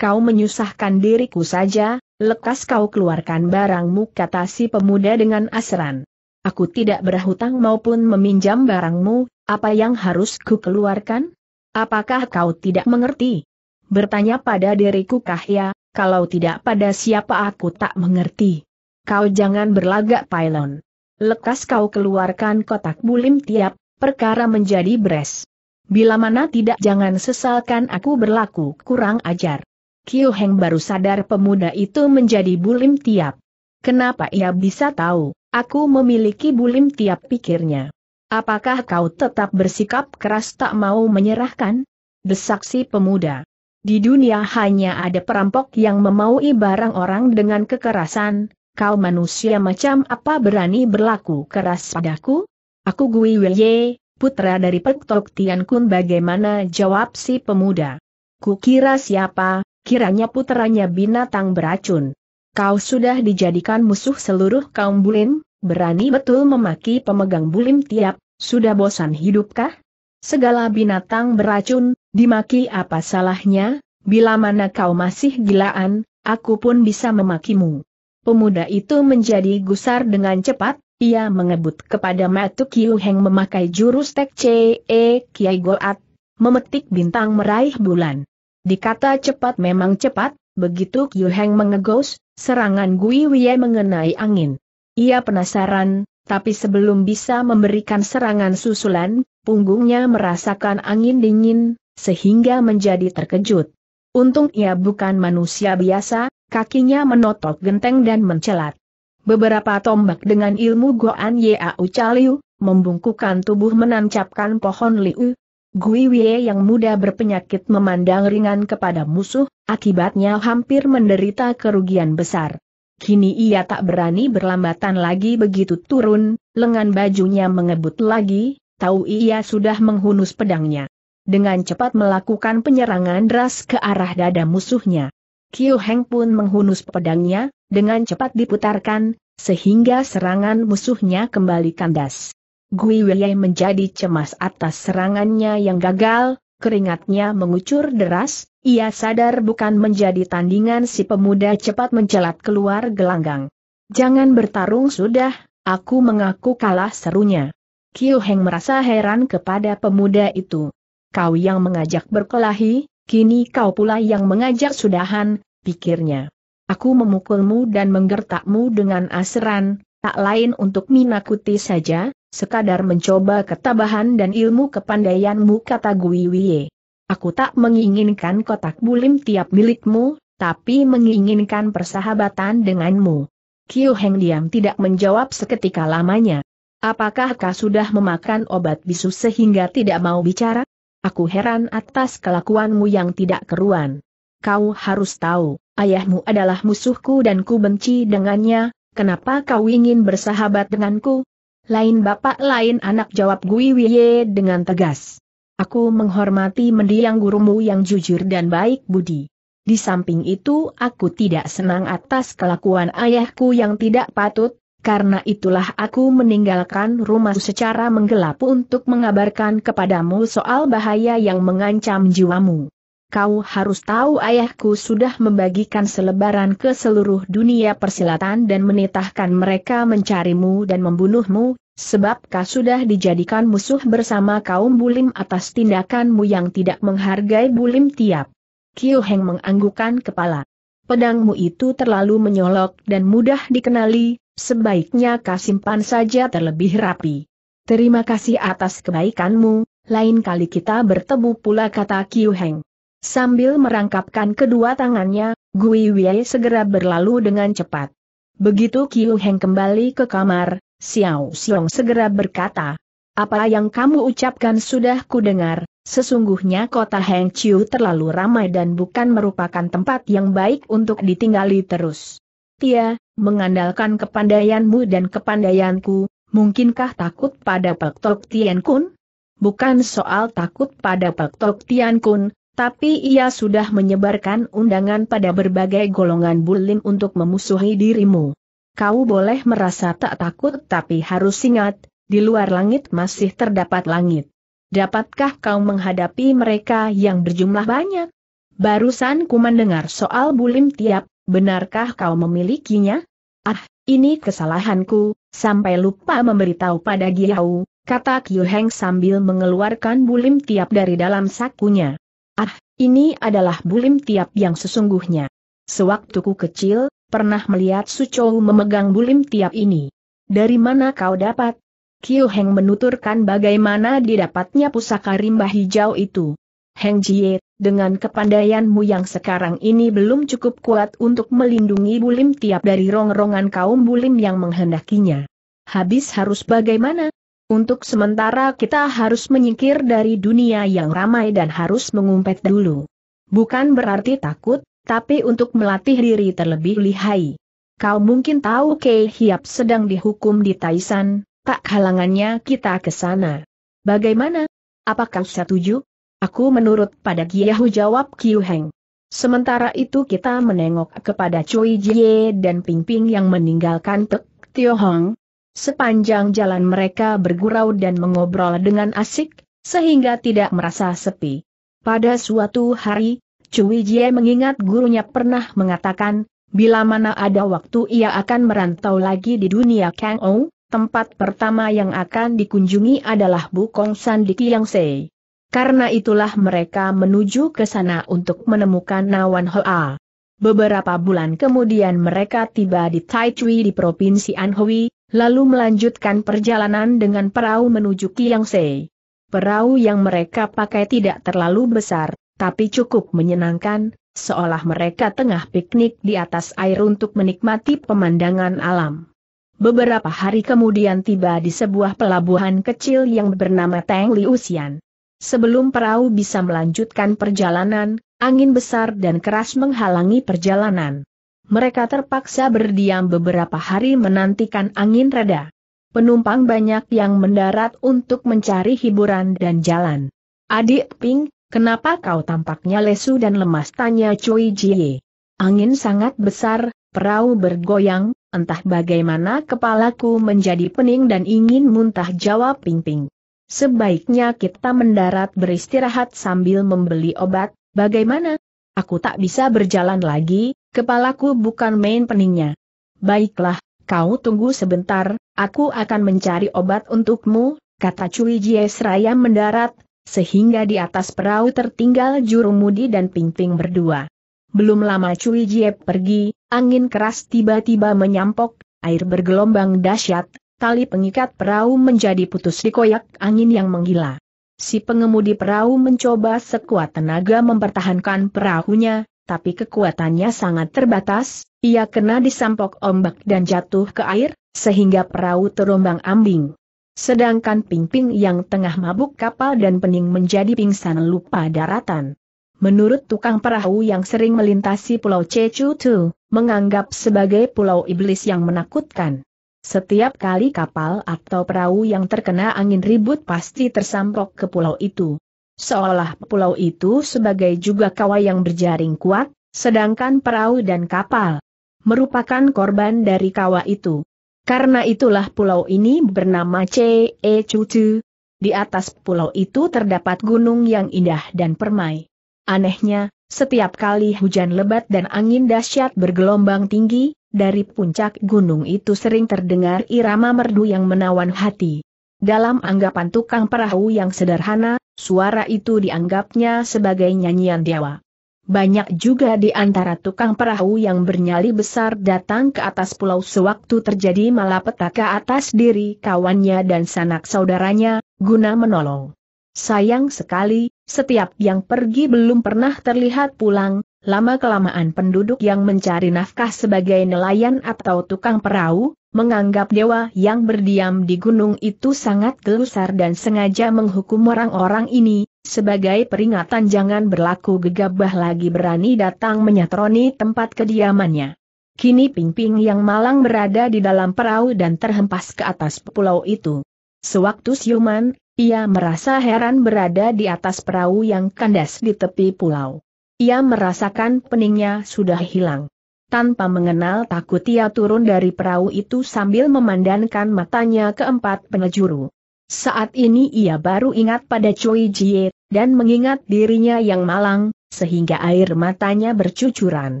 Kau menyusahkan diriku saja, lekas kau keluarkan barangmu kata si pemuda dengan asran. Aku tidak berhutang maupun meminjam barangmu, apa yang harus ku keluarkan? Apakah kau tidak mengerti? Bertanya pada diriku Kahya, kalau tidak pada siapa aku tak mengerti kau jangan berlagak pailon. Lekas kau keluarkan kotak bulim tiap, perkara menjadi beres. Bila mana tidak jangan sesalkan aku berlaku kurang ajar. Kiu Heng baru sadar pemuda itu menjadi bulim tiap. Kenapa ia bisa tahu, aku memiliki bulim tiap pikirnya. Apakah kau tetap bersikap keras tak mau menyerahkan? Desak si pemuda. Di dunia hanya ada perampok yang memaui barang orang dengan kekerasan, kau manusia macam apa berani berlaku keras padaku? Aku Gui Weye, putra dari Petok Tian Kun bagaimana jawab si pemuda. Kukira siapa, kiranya putranya binatang beracun. Kau sudah dijadikan musuh seluruh kaum bulim, berani betul memaki pemegang bulim tiap, sudah bosan hidupkah? Segala binatang beracun, dimaki apa salahnya, bila mana kau masih gilaan, aku pun bisa memakimu. Pemuda itu menjadi gusar dengan cepat, ia mengebut kepada Matu Kiu Heng memakai jurus Tek Ce e Kiai Goat, memetik bintang meraih bulan. Dikata cepat memang cepat, begitu Kiu Heng mengegos, serangan Gui Wie mengenai angin. Ia penasaran, tapi sebelum bisa memberikan serangan susulan, punggungnya merasakan angin dingin, sehingga menjadi terkejut. Untung ia bukan manusia biasa, kakinya menotok genteng dan mencelat. Beberapa tombak dengan ilmu Goan Yau Chaliu, membungkukan tubuh menancapkan pohon liu. Gui Wie yang muda berpenyakit memandang ringan kepada musuh, akibatnya hampir menderita kerugian besar. Kini ia tak berani berlambatan lagi begitu turun, lengan bajunya mengebut lagi, tahu ia sudah menghunus pedangnya. Dengan cepat melakukan penyerangan deras ke arah dada musuhnya. Kiu Heng pun menghunus pedangnya, dengan cepat diputarkan, sehingga serangan musuhnya kembali kandas. Gui Wei menjadi cemas atas serangannya yang gagal, keringatnya mengucur deras, ia sadar bukan menjadi tandingan si pemuda cepat mencelat keluar gelanggang. Jangan bertarung sudah, aku mengaku kalah serunya. Kiu Heng merasa heran kepada pemuda itu. Kau yang mengajak berkelahi, Kini kau pula yang mengajak sudahan, pikirnya. Aku memukulmu dan menggertakmu dengan aseran, tak lain untuk minakuti saja, sekadar mencoba ketabahan dan ilmu kepandaianmu kata Gui Aku tak menginginkan kotak bulim tiap milikmu, tapi menginginkan persahabatan denganmu. Kiu Heng diam tidak menjawab seketika lamanya. Apakah kau sudah memakan obat bisu sehingga tidak mau bicara? Aku heran atas kelakuanmu yang tidak keruan. Kau harus tahu, ayahmu adalah musuhku dan ku benci dengannya, kenapa kau ingin bersahabat denganku? Lain bapak lain anak jawab Gui Wiye dengan tegas. Aku menghormati mendiang gurumu yang jujur dan baik budi. Di samping itu aku tidak senang atas kelakuan ayahku yang tidak patut, karena itulah aku meninggalkan rumah secara menggelap untuk mengabarkan kepadamu soal bahaya yang mengancam jiwamu. Kau harus tahu ayahku sudah membagikan selebaran ke seluruh dunia persilatan dan menitahkan mereka mencarimu dan membunuhmu, sebab kau sudah dijadikan musuh bersama kaum bulim atas tindakanmu yang tidak menghargai bulim tiap. Kiu Heng menganggukkan kepala. Pedangmu itu terlalu menyolok dan mudah dikenali, sebaiknya kasimpan saja terlebih rapi. Terima kasih atas kebaikanmu, lain kali kita bertemu pula kata Kiu Heng. Sambil merangkapkan kedua tangannya, Gui Wei segera berlalu dengan cepat. Begitu Kiu Heng kembali ke kamar, Xiao Xiong segera berkata, Apa yang kamu ucapkan sudah kudengar, sesungguhnya kota Hengqiu terlalu ramai dan bukan merupakan tempat yang baik untuk ditinggali terus. Tia, mengandalkan kepandaianmu dan kepandaianku, mungkinkah takut pada Pak Tok Tian Kun? Bukan soal takut pada Pak Tok Tian Kun, tapi ia sudah menyebarkan undangan pada berbagai golongan bulim untuk memusuhi dirimu. Kau boleh merasa tak takut tapi harus ingat, di luar langit masih terdapat langit. Dapatkah kau menghadapi mereka yang berjumlah banyak? Barusan ku mendengar soal bulim tiap Benarkah kau memilikinya? Ah, ini kesalahanku, sampai lupa memberitahu pada Giau, kata Qiu Heng sambil mengeluarkan bulim tiap dari dalam sakunya. Ah, ini adalah bulim tiap yang sesungguhnya. Sewaktu ku kecil, pernah melihat Su Chou memegang bulim tiap ini. Dari mana kau dapat? Qiu Heng menuturkan bagaimana didapatnya pusaka rimba hijau itu. Heng Jie, dengan kepandaianmu yang sekarang ini belum cukup kuat untuk melindungi Bulim tiap dari rongrongan kaum Bulim yang menghendakinya. Habis harus bagaimana? Untuk sementara kita harus menyingkir dari dunia yang ramai dan harus mengumpet dulu. Bukan berarti takut, tapi untuk melatih diri terlebih lihai. Kau mungkin tahu Kei Hiap sedang dihukum di Taisan, tak halangannya kita ke sana. Bagaimana? Apakah setuju? Aku menurut pada Giyahu jawab Kiu Heng. Sementara itu kita menengok kepada Cui Jie dan Ping Ping yang meninggalkan Tek Tio Hong. Sepanjang jalan mereka bergurau dan mengobrol dengan asik, sehingga tidak merasa sepi. Pada suatu hari, Cui Jie mengingat gurunya pernah mengatakan, bila mana ada waktu ia akan merantau lagi di dunia Kang Ou, tempat pertama yang akan dikunjungi adalah Bukong San di Kiang Sei. Karena itulah mereka menuju ke sana untuk menemukan Nawan Hoa. Beberapa bulan kemudian mereka tiba di Taichui di Provinsi Anhui, lalu melanjutkan perjalanan dengan perahu menuju Kiangse. Perahu yang mereka pakai tidak terlalu besar, tapi cukup menyenangkan, seolah mereka tengah piknik di atas air untuk menikmati pemandangan alam. Beberapa hari kemudian tiba di sebuah pelabuhan kecil yang bernama Teng Liusian. Sebelum perahu bisa melanjutkan perjalanan, angin besar dan keras menghalangi perjalanan. Mereka terpaksa berdiam beberapa hari menantikan angin reda. Penumpang banyak yang mendarat untuk mencari hiburan dan jalan. Adik Ping, kenapa kau tampaknya lesu dan lemas tanya Cui Jie. Angin sangat besar, perahu bergoyang, entah bagaimana kepalaku menjadi pening dan ingin muntah jawab Ping Ping. Sebaiknya kita mendarat beristirahat sambil membeli obat, bagaimana? Aku tak bisa berjalan lagi, kepalaku bukan main peningnya. Baiklah, kau tunggu sebentar, aku akan mencari obat untukmu, kata Cui Jie seraya mendarat, sehingga di atas perahu tertinggal juru jurumudi dan Pingping berdua. Belum lama Cui Jie pergi, angin keras tiba-tiba menyampok, air bergelombang dahsyat, tali pengikat perahu menjadi putus di koyak, angin yang menggila. Si pengemudi perahu mencoba sekuat tenaga mempertahankan perahunya, tapi kekuatannya sangat terbatas, ia kena disampok ombak dan jatuh ke air, sehingga perahu terombang ambing. Sedangkan Pingping yang tengah mabuk kapal dan pening menjadi pingsan lupa daratan. Menurut tukang perahu yang sering melintasi Pulau Cecu Tu, menganggap sebagai pulau iblis yang menakutkan. Setiap kali kapal atau perahu yang terkena angin ribut pasti tersampok ke pulau itu. Seolah pulau itu sebagai juga kawah yang berjaring kuat, sedangkan perahu dan kapal merupakan korban dari kawah itu. Karena itulah pulau ini bernama Ce Cucu. Di atas pulau itu terdapat gunung yang indah dan permai. Anehnya, setiap kali hujan lebat dan angin dahsyat bergelombang tinggi, dari puncak gunung itu sering terdengar irama merdu yang menawan hati. Dalam anggapan tukang perahu yang sederhana, suara itu dianggapnya sebagai nyanyian dewa. Banyak juga di antara tukang perahu yang bernyali besar datang ke atas pulau sewaktu terjadi malapetaka atas diri kawannya dan sanak saudaranya, guna menolong. Sayang sekali, setiap yang pergi belum pernah terlihat pulang, Lama-kelamaan penduduk yang mencari nafkah sebagai nelayan atau tukang perahu, menganggap dewa yang berdiam di gunung itu sangat gelusar dan sengaja menghukum orang-orang ini, sebagai peringatan jangan berlaku gegabah lagi berani datang menyatroni tempat kediamannya. Kini Pingping yang malang berada di dalam perahu dan terhempas ke atas pulau itu. Sewaktu siuman, ia merasa heran berada di atas perahu yang kandas di tepi pulau. Ia merasakan peningnya sudah hilang. Tanpa mengenal takut ia turun dari perahu itu sambil memandangkan matanya keempat penjuru. Saat ini ia baru ingat pada Choi Jie, dan mengingat dirinya yang malang, sehingga air matanya bercucuran.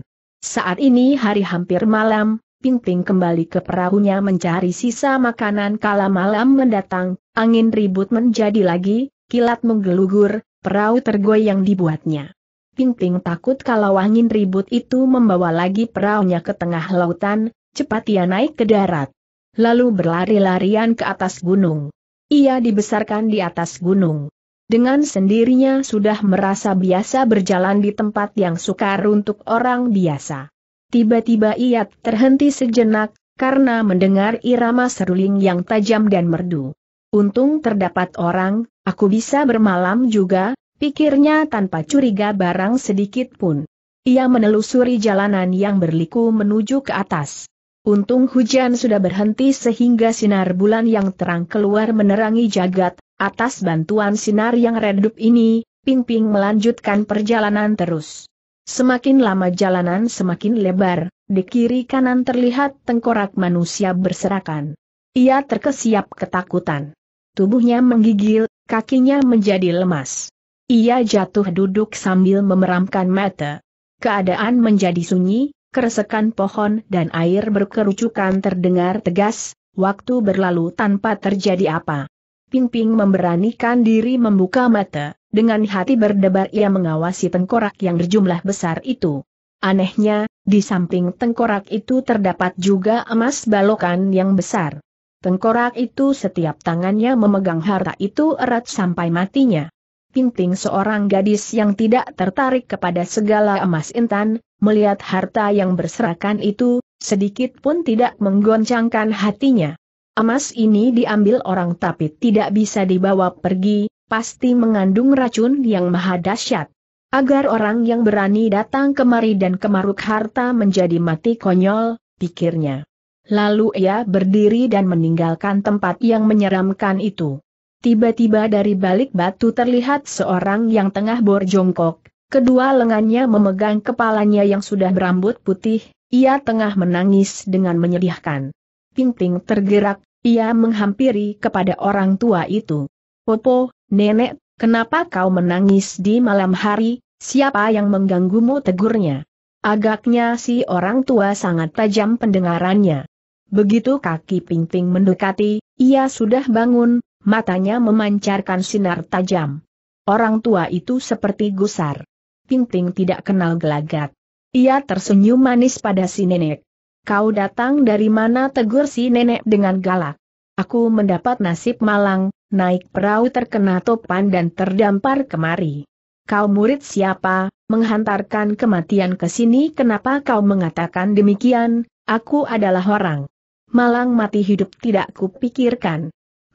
Saat ini hari hampir malam, Pingping kembali ke perahunya mencari sisa makanan kala malam mendatang, angin ribut menjadi lagi, kilat menggelugur, perahu tergoyang dibuatnya. Pingping takut kalau angin ribut itu membawa lagi peraunya ke tengah lautan, cepat ia naik ke darat. Lalu berlari-larian ke atas gunung. Ia dibesarkan di atas gunung. Dengan sendirinya sudah merasa biasa berjalan di tempat yang sukar untuk orang biasa. Tiba-tiba ia terhenti sejenak, karena mendengar irama seruling yang tajam dan merdu. Untung terdapat orang, aku bisa bermalam juga, pikirnya tanpa curiga barang sedikit pun. Ia menelusuri jalanan yang berliku menuju ke atas. Untung hujan sudah berhenti sehingga sinar bulan yang terang keluar menerangi jagat, atas bantuan sinar yang redup ini, Ping Ping melanjutkan perjalanan terus. Semakin lama jalanan semakin lebar, di kiri kanan terlihat tengkorak manusia berserakan. Ia terkesiap ketakutan. Tubuhnya menggigil, kakinya menjadi lemas. Ia jatuh duduk sambil memeramkan mata. Keadaan menjadi sunyi, keresekan pohon dan air berkerucukan terdengar tegas, waktu berlalu tanpa terjadi apa. Pingping memberanikan diri membuka mata, dengan hati berdebar ia mengawasi tengkorak yang berjumlah besar itu. Anehnya, di samping tengkorak itu terdapat juga emas balokan yang besar. Tengkorak itu setiap tangannya memegang harta itu erat sampai matinya. Pinting seorang gadis yang tidak tertarik kepada segala emas intan, melihat harta yang berserakan itu, sedikit pun tidak menggoncangkan hatinya. Emas ini diambil orang tapi tidak bisa dibawa pergi, pasti mengandung racun yang maha dahsyat. Agar orang yang berani datang kemari dan kemaruk harta menjadi mati konyol, pikirnya. Lalu ia berdiri dan meninggalkan tempat yang menyeramkan itu. Tiba-tiba dari balik batu terlihat seorang yang tengah borjongkok, kedua lengannya memegang kepalanya yang sudah berambut putih, ia tengah menangis dengan menyedihkan. Pingping tergerak, ia menghampiri kepada orang tua itu. Popo, nenek, kenapa kau menangis di malam hari, siapa yang mengganggumu tegurnya? Agaknya si orang tua sangat tajam pendengarannya. Begitu kaki Pingping mendekati, ia sudah bangun, Matanya memancarkan sinar tajam. Orang tua itu seperti gusar. Pinting tidak kenal gelagat. Ia tersenyum manis pada si nenek. Kau datang dari mana tegur si nenek dengan galak. Aku mendapat nasib malang, naik perahu terkena topan dan terdampar kemari. Kau murid siapa, menghantarkan kematian ke sini kenapa kau mengatakan demikian, aku adalah orang. Malang mati hidup tidak kupikirkan.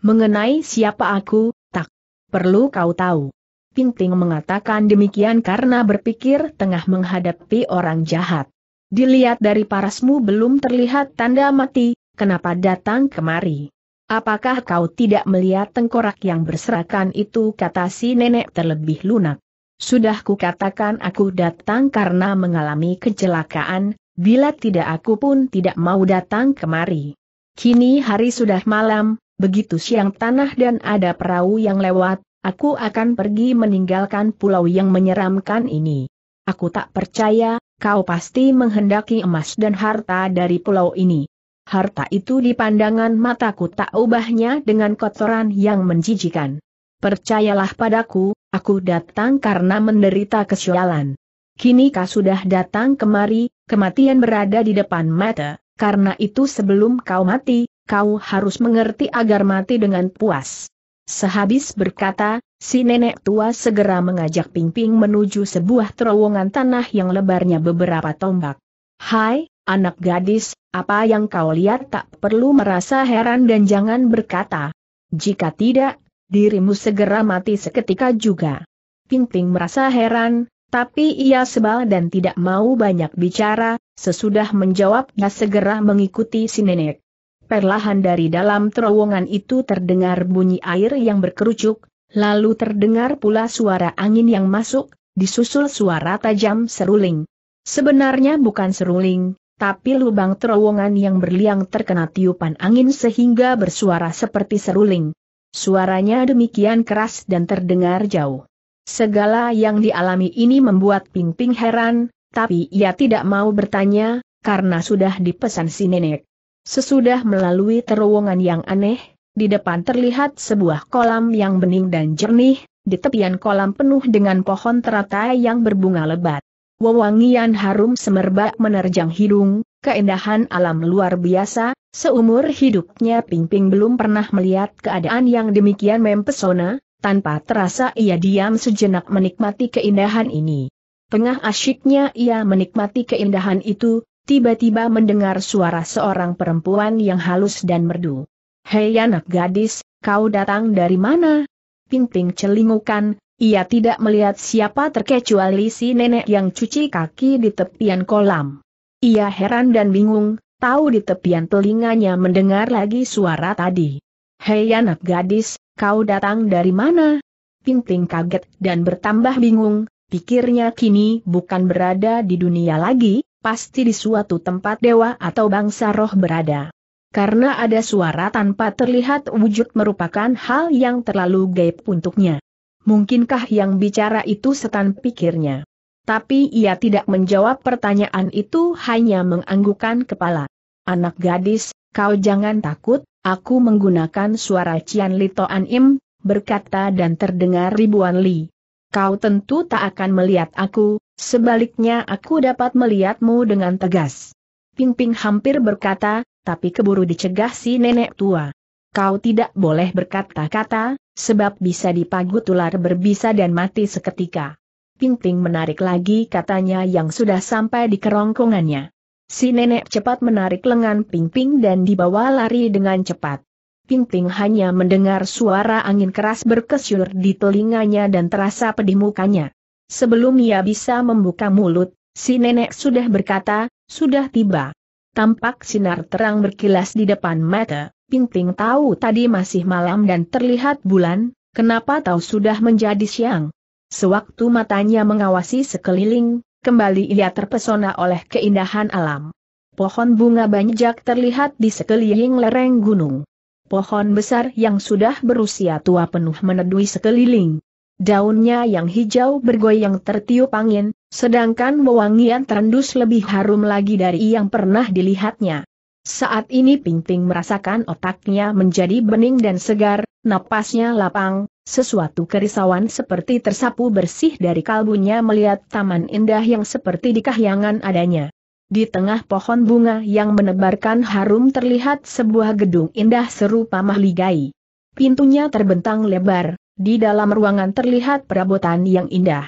Mengenai siapa aku, tak perlu kau tahu. Pingting mengatakan demikian karena berpikir tengah menghadapi orang jahat. Dilihat dari parasmu belum terlihat tanda mati, kenapa datang kemari? Apakah kau tidak melihat tengkorak yang berserakan itu kata si nenek terlebih lunak? Sudah kukatakan aku datang karena mengalami kecelakaan, bila tidak aku pun tidak mau datang kemari. Kini hari sudah malam, begitu siang tanah dan ada perahu yang lewat, aku akan pergi meninggalkan pulau yang menyeramkan ini. Aku tak percaya, kau pasti menghendaki emas dan harta dari pulau ini. Harta itu di pandangan mataku tak ubahnya dengan kotoran yang menjijikan. Percayalah padaku, aku datang karena menderita kesialan. Kini kau sudah datang kemari, kematian berada di depan mata, karena itu sebelum kau mati, kau harus mengerti agar mati dengan puas. Sehabis berkata, si nenek tua segera mengajak Pingping menuju sebuah terowongan tanah yang lebarnya beberapa tombak. Hai, anak gadis, apa yang kau lihat tak perlu merasa heran dan jangan berkata. Jika tidak, dirimu segera mati seketika juga. Pingping merasa heran, tapi ia sebal dan tidak mau banyak bicara, sesudah menjawabnya segera mengikuti si nenek. Perlahan dari dalam terowongan itu terdengar bunyi air yang berkerucuk, lalu terdengar pula suara angin yang masuk, disusul suara tajam seruling. Sebenarnya bukan seruling, tapi lubang terowongan yang berliang terkena tiupan angin sehingga bersuara seperti seruling. Suaranya demikian keras dan terdengar jauh. Segala yang dialami ini membuat Ping Ping heran, tapi ia tidak mau bertanya, karena sudah dipesan si nenek. Sesudah melalui terowongan yang aneh, di depan terlihat sebuah kolam yang bening dan jernih, di tepian kolam penuh dengan pohon teratai yang berbunga lebat. Wewangian harum semerbak menerjang hidung, keindahan alam luar biasa, seumur hidupnya Pingping belum pernah melihat keadaan yang demikian mempesona, tanpa terasa ia diam sejenak menikmati keindahan ini. Tengah asyiknya ia menikmati keindahan itu, tiba-tiba mendengar suara seorang perempuan yang halus dan merdu. Hei anak gadis, kau datang dari mana? ping celingukan, ia tidak melihat siapa terkecuali si nenek yang cuci kaki di tepian kolam. Ia heran dan bingung, tahu di tepian telinganya mendengar lagi suara tadi. Hei anak gadis, kau datang dari mana? ping kaget dan bertambah bingung, pikirnya kini bukan berada di dunia lagi, pasti di suatu tempat dewa atau bangsa roh berada. Karena ada suara tanpa terlihat wujud merupakan hal yang terlalu gaib untuknya. Mungkinkah yang bicara itu setan pikirnya? Tapi ia tidak menjawab pertanyaan itu hanya menganggukkan kepala. Anak gadis, kau jangan takut, aku menggunakan suara Cian Lito Anim, berkata dan terdengar ribuan li kau tentu tak akan melihat aku, sebaliknya aku dapat melihatmu dengan tegas. Ping Ping hampir berkata, tapi keburu dicegah si nenek tua. Kau tidak boleh berkata-kata, sebab bisa dipagut ular berbisa dan mati seketika. Ping Ping menarik lagi katanya yang sudah sampai di kerongkongannya. Si nenek cepat menarik lengan Ping Ping dan dibawa lari dengan cepat. Pingping hanya mendengar suara angin keras berkesyur di telinganya dan terasa pedih mukanya. Sebelum ia bisa membuka mulut, si nenek sudah berkata, sudah tiba. Tampak sinar terang berkilas di depan mata, Pingping tahu tadi masih malam dan terlihat bulan, kenapa tahu sudah menjadi siang. Sewaktu matanya mengawasi sekeliling, kembali ia terpesona oleh keindahan alam pohon bunga banyak terlihat di sekeliling lereng gunung. Pohon besar yang sudah berusia tua penuh menedui sekeliling. Daunnya yang hijau bergoyang tertiup angin, sedangkan wewangian terendus lebih harum lagi dari yang pernah dilihatnya. Saat ini Pingping merasakan otaknya menjadi bening dan segar, napasnya lapang, sesuatu kerisauan seperti tersapu bersih dari kalbunya melihat taman indah yang seperti dikahyangan adanya. Di tengah pohon bunga yang menebarkan harum terlihat sebuah gedung indah serupa mahligai. Pintunya terbentang lebar, di dalam ruangan terlihat perabotan yang indah.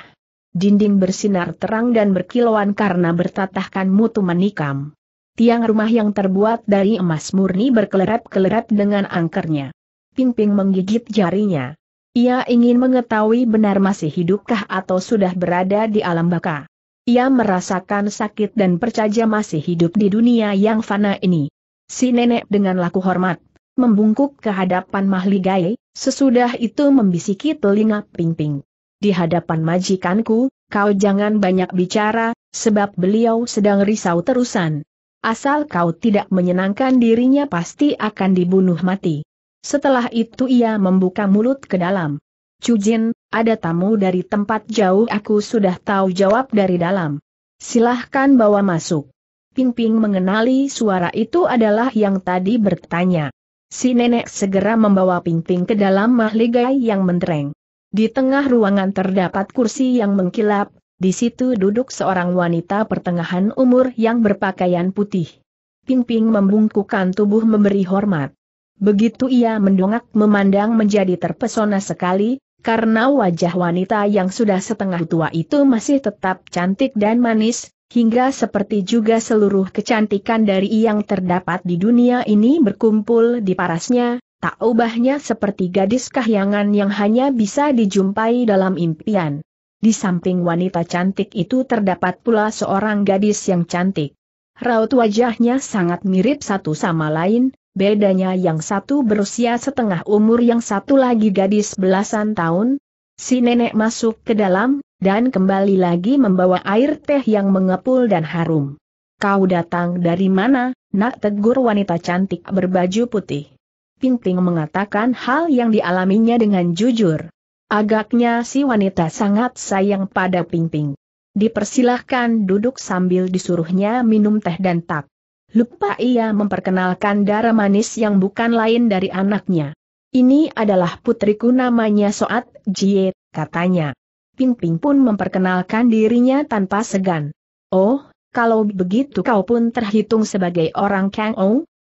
Dinding bersinar terang dan berkilauan karena bertatahkan mutu manikam. Tiang rumah yang terbuat dari emas murni berkelerap-kelerap dengan angkernya. Pingping menggigit jarinya. Ia ingin mengetahui benar masih hidupkah atau sudah berada di alam baka. Ia merasakan sakit dan percaya masih hidup di dunia yang fana ini. Si nenek dengan laku hormat, membungkuk ke hadapan Mahligai, sesudah itu membisiki telinga Pingping. Di hadapan majikanku, kau jangan banyak bicara, sebab beliau sedang risau terusan. Asal kau tidak menyenangkan dirinya pasti akan dibunuh mati. Setelah itu ia membuka mulut ke dalam. Cujin, ada tamu dari tempat jauh aku sudah tahu jawab dari dalam. Silahkan bawa masuk. Ping-ping mengenali suara itu adalah yang tadi bertanya. Si nenek segera membawa Ping-ping ke dalam mahligai yang mentereng. Di tengah ruangan terdapat kursi yang mengkilap, di situ duduk seorang wanita pertengahan umur yang berpakaian putih. Ping-ping membungkukkan tubuh memberi hormat. Begitu ia mendongak memandang menjadi terpesona sekali, karena wajah wanita yang sudah setengah tua itu masih tetap cantik dan manis, hingga seperti juga seluruh kecantikan dari yang terdapat di dunia ini berkumpul di parasnya, tak ubahnya seperti gadis kahyangan yang hanya bisa dijumpai dalam impian. Di samping wanita cantik itu terdapat pula seorang gadis yang cantik. Raut wajahnya sangat mirip satu sama lain, bedanya yang satu berusia setengah umur yang satu lagi gadis belasan tahun. Si nenek masuk ke dalam, dan kembali lagi membawa air teh yang mengepul dan harum. Kau datang dari mana, nak tegur wanita cantik berbaju putih. Pinting mengatakan hal yang dialaminya dengan jujur. Agaknya si wanita sangat sayang pada Pinting. Dipersilahkan duduk sambil disuruhnya minum teh dan tak. Lupa ia memperkenalkan darah manis yang bukan lain dari anaknya. Ini adalah putriku namanya Soat Jie, katanya. Pingping pun memperkenalkan dirinya tanpa segan. Oh, kalau begitu kau pun terhitung sebagai orang Kang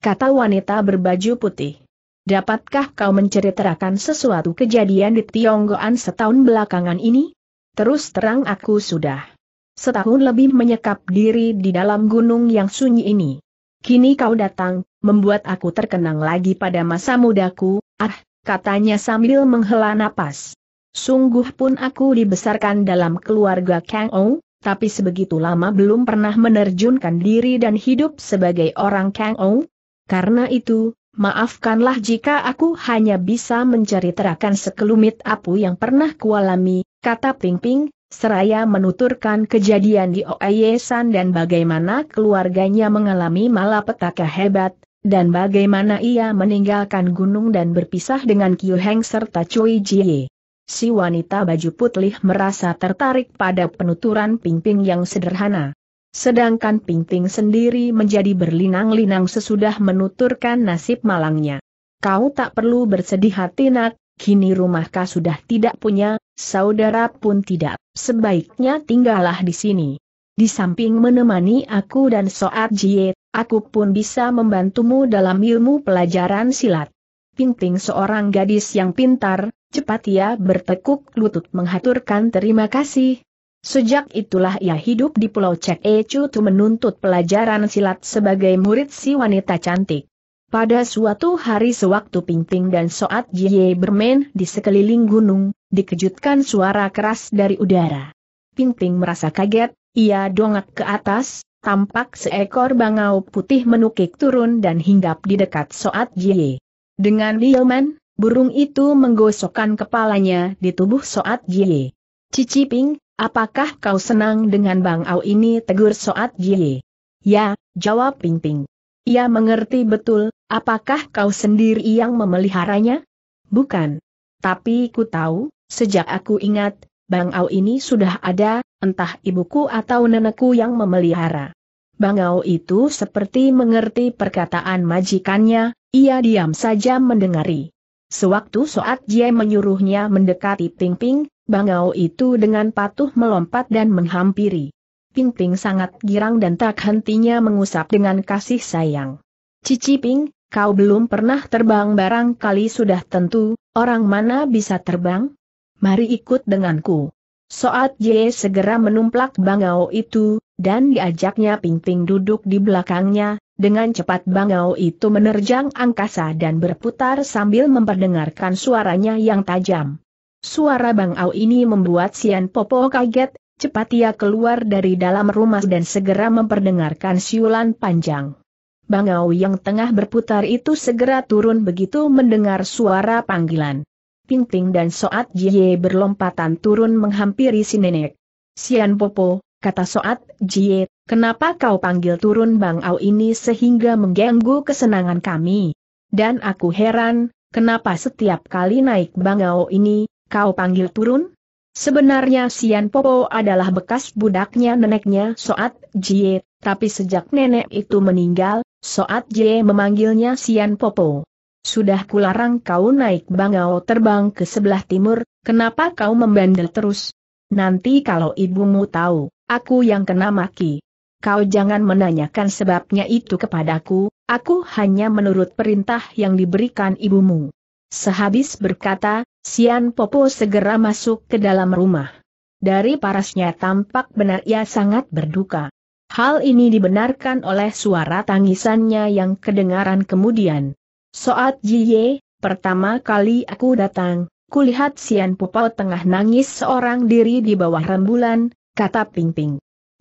kata wanita berbaju putih. Dapatkah kau menceritakan sesuatu kejadian di Tionggoan setahun belakangan ini? Terus terang aku sudah setahun lebih menyekap diri di dalam gunung yang sunyi ini. Kini kau datang, membuat aku terkenang lagi pada masa mudaku, ah, katanya sambil menghela napas. Sungguh pun aku dibesarkan dalam keluarga Kang Ou, tapi sebegitu lama belum pernah menerjunkan diri dan hidup sebagai orang Kang Ou. Karena itu, maafkanlah jika aku hanya bisa mencari terakan sekelumit apu yang pernah kualami, kata Ping Ping, seraya menuturkan kejadian di Oayesan dan bagaimana keluarganya mengalami malapetaka hebat, dan bagaimana ia meninggalkan gunung dan berpisah dengan Kyu Heng serta Cui Jie. Si wanita baju putih merasa tertarik pada penuturan Pingping yang sederhana. Sedangkan Pingping sendiri menjadi berlinang-linang sesudah menuturkan nasib malangnya. Kau tak perlu bersedih hati nak, kini rumah rumahkah sudah tidak punya, saudara pun tidak, sebaiknya tinggallah di sini. Di samping menemani aku dan Soat Jie, aku pun bisa membantumu dalam ilmu pelajaran silat. Pinting seorang gadis yang pintar, cepat ia bertekuk lutut menghaturkan terima kasih. Sejak itulah ia hidup di Pulau Cek Ecu menuntut pelajaran silat sebagai murid si wanita cantik. Pada suatu hari sewaktu Pingping dan Soat Jie bermain di sekeliling gunung, dikejutkan suara keras dari udara. Pingping merasa kaget, ia dongak ke atas, tampak seekor bangau putih menukik turun dan hinggap di dekat Soat Jie. Dengan Lieman, burung itu menggosokkan kepalanya di tubuh Soat Jie. Cici Ping, apakah kau senang dengan bangau ini tegur Soat Jie? Ya, jawab Pingping. Ia mengerti betul, Apakah kau sendiri yang memeliharanya? Bukan. Tapi ku tahu, sejak aku ingat, bangau ini sudah ada, entah ibuku atau nenekku yang memelihara. Bangau itu seperti mengerti perkataan majikannya, ia diam saja mendengari. Sewaktu Soat Jie menyuruhnya mendekati Ping Ping, Bang itu dengan patuh melompat dan menghampiri. Ping Ping sangat girang dan tak hentinya mengusap dengan kasih sayang. Cici Ping, Kau belum pernah terbang barangkali sudah tentu, orang mana bisa terbang? Mari ikut denganku. Soat Ye segera menumplak Bangau itu, dan diajaknya Pingping duduk di belakangnya, dengan cepat Bangau itu menerjang angkasa dan berputar sambil memperdengarkan suaranya yang tajam. Suara Bangau ini membuat Sian Popo kaget, cepat ia keluar dari dalam rumah dan segera memperdengarkan siulan panjang. Bangau yang tengah berputar itu segera turun begitu mendengar suara panggilan. Pingping dan Soat Jie berlompatan turun menghampiri si nenek. Sian Popo, kata Soat Jie, kenapa kau panggil turun bangau ini sehingga mengganggu kesenangan kami? Dan aku heran, kenapa setiap kali naik bangau ini, kau panggil turun? Sebenarnya Sian Popo adalah bekas budaknya neneknya Soat Jie, tapi sejak nenek itu meninggal, Soat J memanggilnya Sian Popo. Sudah kularang kau naik bangau terbang ke sebelah timur, kenapa kau membandel terus? Nanti kalau ibumu tahu, aku yang kena maki. Kau jangan menanyakan sebabnya itu kepadaku, aku hanya menurut perintah yang diberikan ibumu. Sehabis berkata, Sian Popo segera masuk ke dalam rumah. Dari parasnya tampak benar ia sangat berduka. Hal ini dibenarkan oleh suara tangisannya yang kedengaran kemudian. Soat Jie, pertama kali aku datang, kulihat Sian Pupau tengah nangis seorang diri di bawah rembulan, kata Ping -Ping.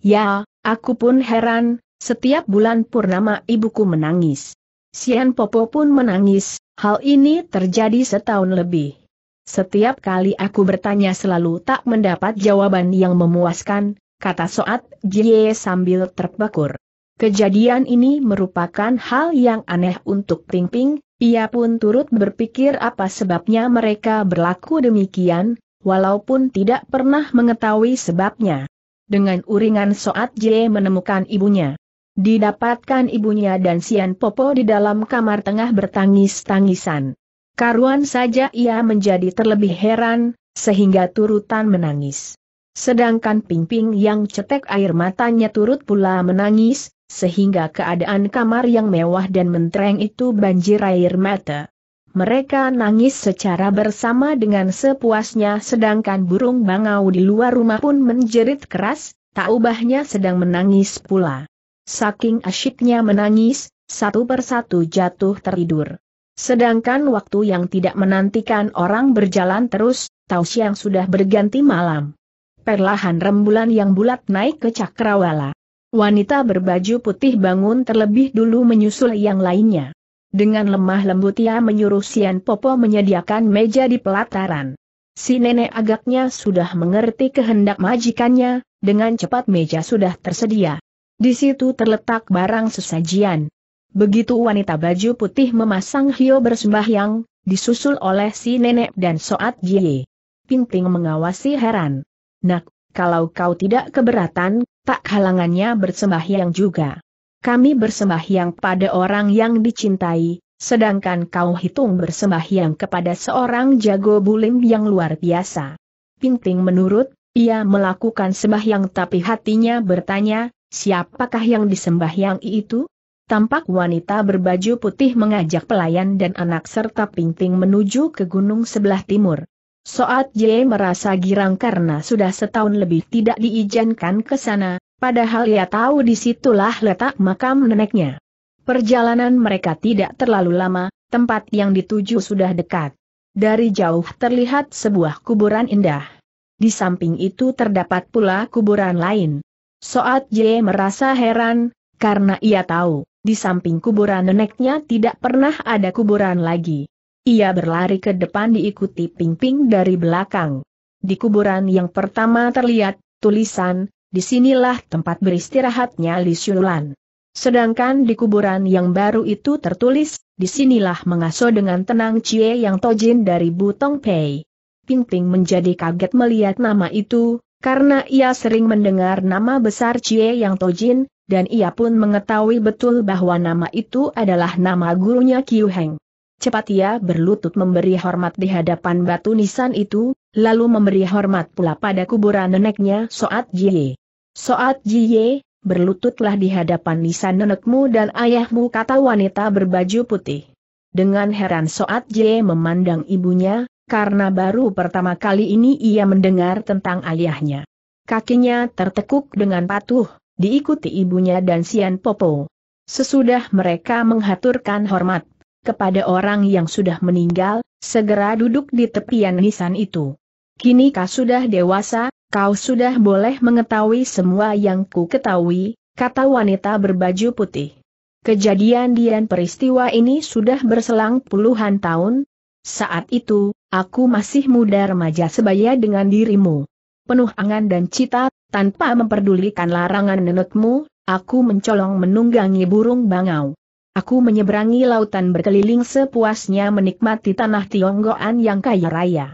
Ya, aku pun heran, setiap bulan purnama ibuku menangis. Sian Popo pun menangis, hal ini terjadi setahun lebih. Setiap kali aku bertanya selalu tak mendapat jawaban yang memuaskan, kata Soat Jie sambil terpekur. Kejadian ini merupakan hal yang aneh untuk Pingping, ia pun turut berpikir apa sebabnya mereka berlaku demikian, walaupun tidak pernah mengetahui sebabnya. Dengan uringan Soat Jie menemukan ibunya. Didapatkan ibunya dan Sian Popo di dalam kamar tengah bertangis-tangisan. Karuan saja ia menjadi terlebih heran, sehingga turutan menangis. Sedangkan Ping Ping yang cetek air matanya turut pula menangis, sehingga keadaan kamar yang mewah dan mentereng itu banjir air mata. Mereka nangis secara bersama dengan sepuasnya sedangkan burung bangau di luar rumah pun menjerit keras, tak ubahnya sedang menangis pula. Saking asyiknya menangis, satu persatu jatuh tertidur. Sedangkan waktu yang tidak menantikan orang berjalan terus, Tausiang sudah berganti malam. Perlahan rembulan yang bulat naik ke cakrawala. Wanita berbaju putih bangun terlebih dulu menyusul yang lainnya. Dengan lemah lembut ia menyuruh Sian Popo menyediakan meja di pelataran. Si nenek agaknya sudah mengerti kehendak majikannya, dengan cepat meja sudah tersedia. Di situ terletak barang sesajian. Begitu wanita baju putih memasang hio bersembahyang, disusul oleh si nenek dan soat jie. Pingping mengawasi heran. Nak, kalau kau tidak keberatan, tak halangannya bersembahyang juga. Kami bersembahyang pada orang yang dicintai, sedangkan kau hitung bersembahyang kepada seorang jago bulim yang luar biasa. Pingping menurut, ia melakukan sembahyang tapi hatinya bertanya, siapakah yang disembahyang itu? Tampak wanita berbaju putih mengajak pelayan dan anak serta Pingping menuju ke gunung sebelah timur. Soat J merasa girang karena sudah setahun lebih tidak diizinkan ke sana, padahal ia tahu di situlah letak makam neneknya. Perjalanan mereka tidak terlalu lama, tempat yang dituju sudah dekat. Dari jauh terlihat sebuah kuburan indah. Di samping itu terdapat pula kuburan lain. Soat J merasa heran, karena ia tahu, di samping kuburan neneknya tidak pernah ada kuburan lagi. Ia berlari ke depan diikuti ping-ping dari belakang. Di kuburan yang pertama terlihat, tulisan, disinilah tempat beristirahatnya Li Xulan. Sedangkan di kuburan yang baru itu tertulis, disinilah mengasuh dengan tenang Cie Yang Tojin dari Butong Pei. Ping-ping menjadi kaget melihat nama itu, karena ia sering mendengar nama besar Cie Yang Tojin, dan ia pun mengetahui betul bahwa nama itu adalah nama gurunya Qiu Heng. Cepat ia berlutut memberi hormat di hadapan batu nisan itu, lalu memberi hormat pula pada kuburan neneknya Soat Jie. Soat Jie, berlututlah di hadapan nisan nenekmu dan ayahmu kata wanita berbaju putih. Dengan heran Soat Jie memandang ibunya, karena baru pertama kali ini ia mendengar tentang ayahnya. Kakinya tertekuk dengan patuh, diikuti ibunya dan Sian Popo. Sesudah mereka menghaturkan hormat, kepada orang yang sudah meninggal, segera duduk di tepian nisan itu. Kini kau sudah dewasa, kau sudah boleh mengetahui semua yang ku ketahui, kata wanita berbaju putih. Kejadian dian peristiwa ini sudah berselang puluhan tahun. Saat itu, aku masih muda remaja sebaya dengan dirimu. Penuh angan dan cita, tanpa memperdulikan larangan nenekmu, aku mencolong menunggangi burung bangau. Aku menyeberangi lautan berkeliling sepuasnya menikmati tanah Tionggoan yang kaya raya.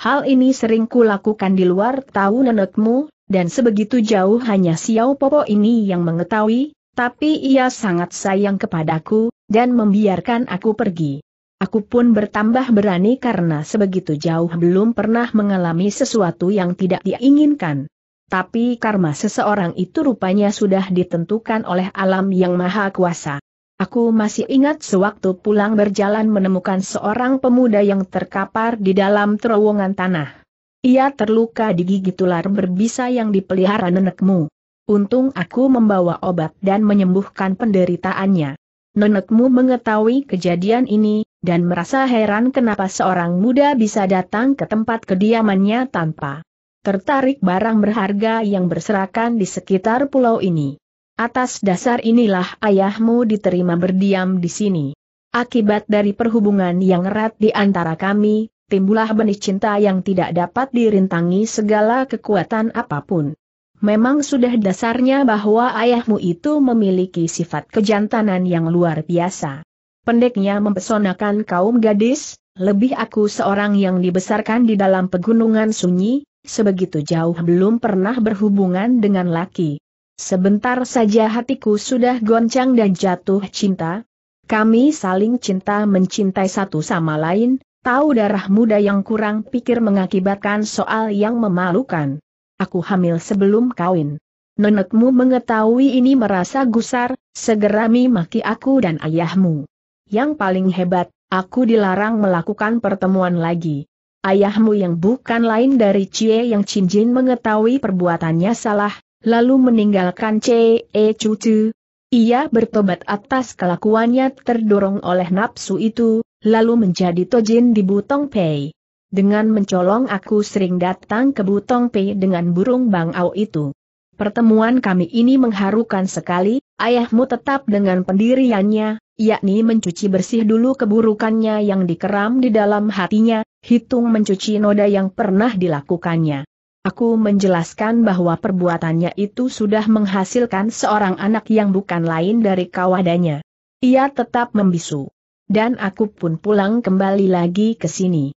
Hal ini sering kulakukan di luar tahu nenekmu, dan sebegitu jauh hanya Xiao Popo ini yang mengetahui, tapi ia sangat sayang kepadaku, dan membiarkan aku pergi. Aku pun bertambah berani karena sebegitu jauh belum pernah mengalami sesuatu yang tidak diinginkan. Tapi karma seseorang itu rupanya sudah ditentukan oleh alam yang maha kuasa. Aku masih ingat sewaktu pulang berjalan menemukan seorang pemuda yang terkapar di dalam terowongan tanah. Ia terluka di gigi tular berbisa yang dipelihara nenekmu. Untung aku membawa obat dan menyembuhkan penderitaannya. Nenekmu mengetahui kejadian ini, dan merasa heran kenapa seorang muda bisa datang ke tempat kediamannya tanpa tertarik barang berharga yang berserakan di sekitar pulau ini. Atas dasar inilah ayahmu diterima berdiam di sini. Akibat dari perhubungan yang erat di antara kami, timbullah benih cinta yang tidak dapat dirintangi segala kekuatan apapun. Memang sudah dasarnya bahwa ayahmu itu memiliki sifat kejantanan yang luar biasa. Pendeknya mempesonakan kaum gadis, lebih aku seorang yang dibesarkan di dalam pegunungan sunyi, sebegitu jauh belum pernah berhubungan dengan laki. Sebentar saja hatiku sudah goncang dan jatuh cinta. Kami saling cinta mencintai satu sama lain, tahu darah muda yang kurang pikir mengakibatkan soal yang memalukan. Aku hamil sebelum kawin. Nenekmu mengetahui ini merasa gusar, segera maki aku dan ayahmu. Yang paling hebat, aku dilarang melakukan pertemuan lagi. Ayahmu yang bukan lain dari Cie yang cincin mengetahui perbuatannya salah, lalu meninggalkan C.E. Cucu. Ia bertobat atas kelakuannya terdorong oleh nafsu itu, lalu menjadi tojin di Butong Pei. Dengan mencolong aku sering datang ke Butong Pei dengan burung bangau itu. Pertemuan kami ini mengharukan sekali, ayahmu tetap dengan pendiriannya, yakni mencuci bersih dulu keburukannya yang dikeram di dalam hatinya, hitung mencuci noda yang pernah dilakukannya. Aku menjelaskan bahwa perbuatannya itu sudah menghasilkan seorang anak yang bukan lain dari kawadanya. Ia tetap membisu. Dan aku pun pulang kembali lagi ke sini.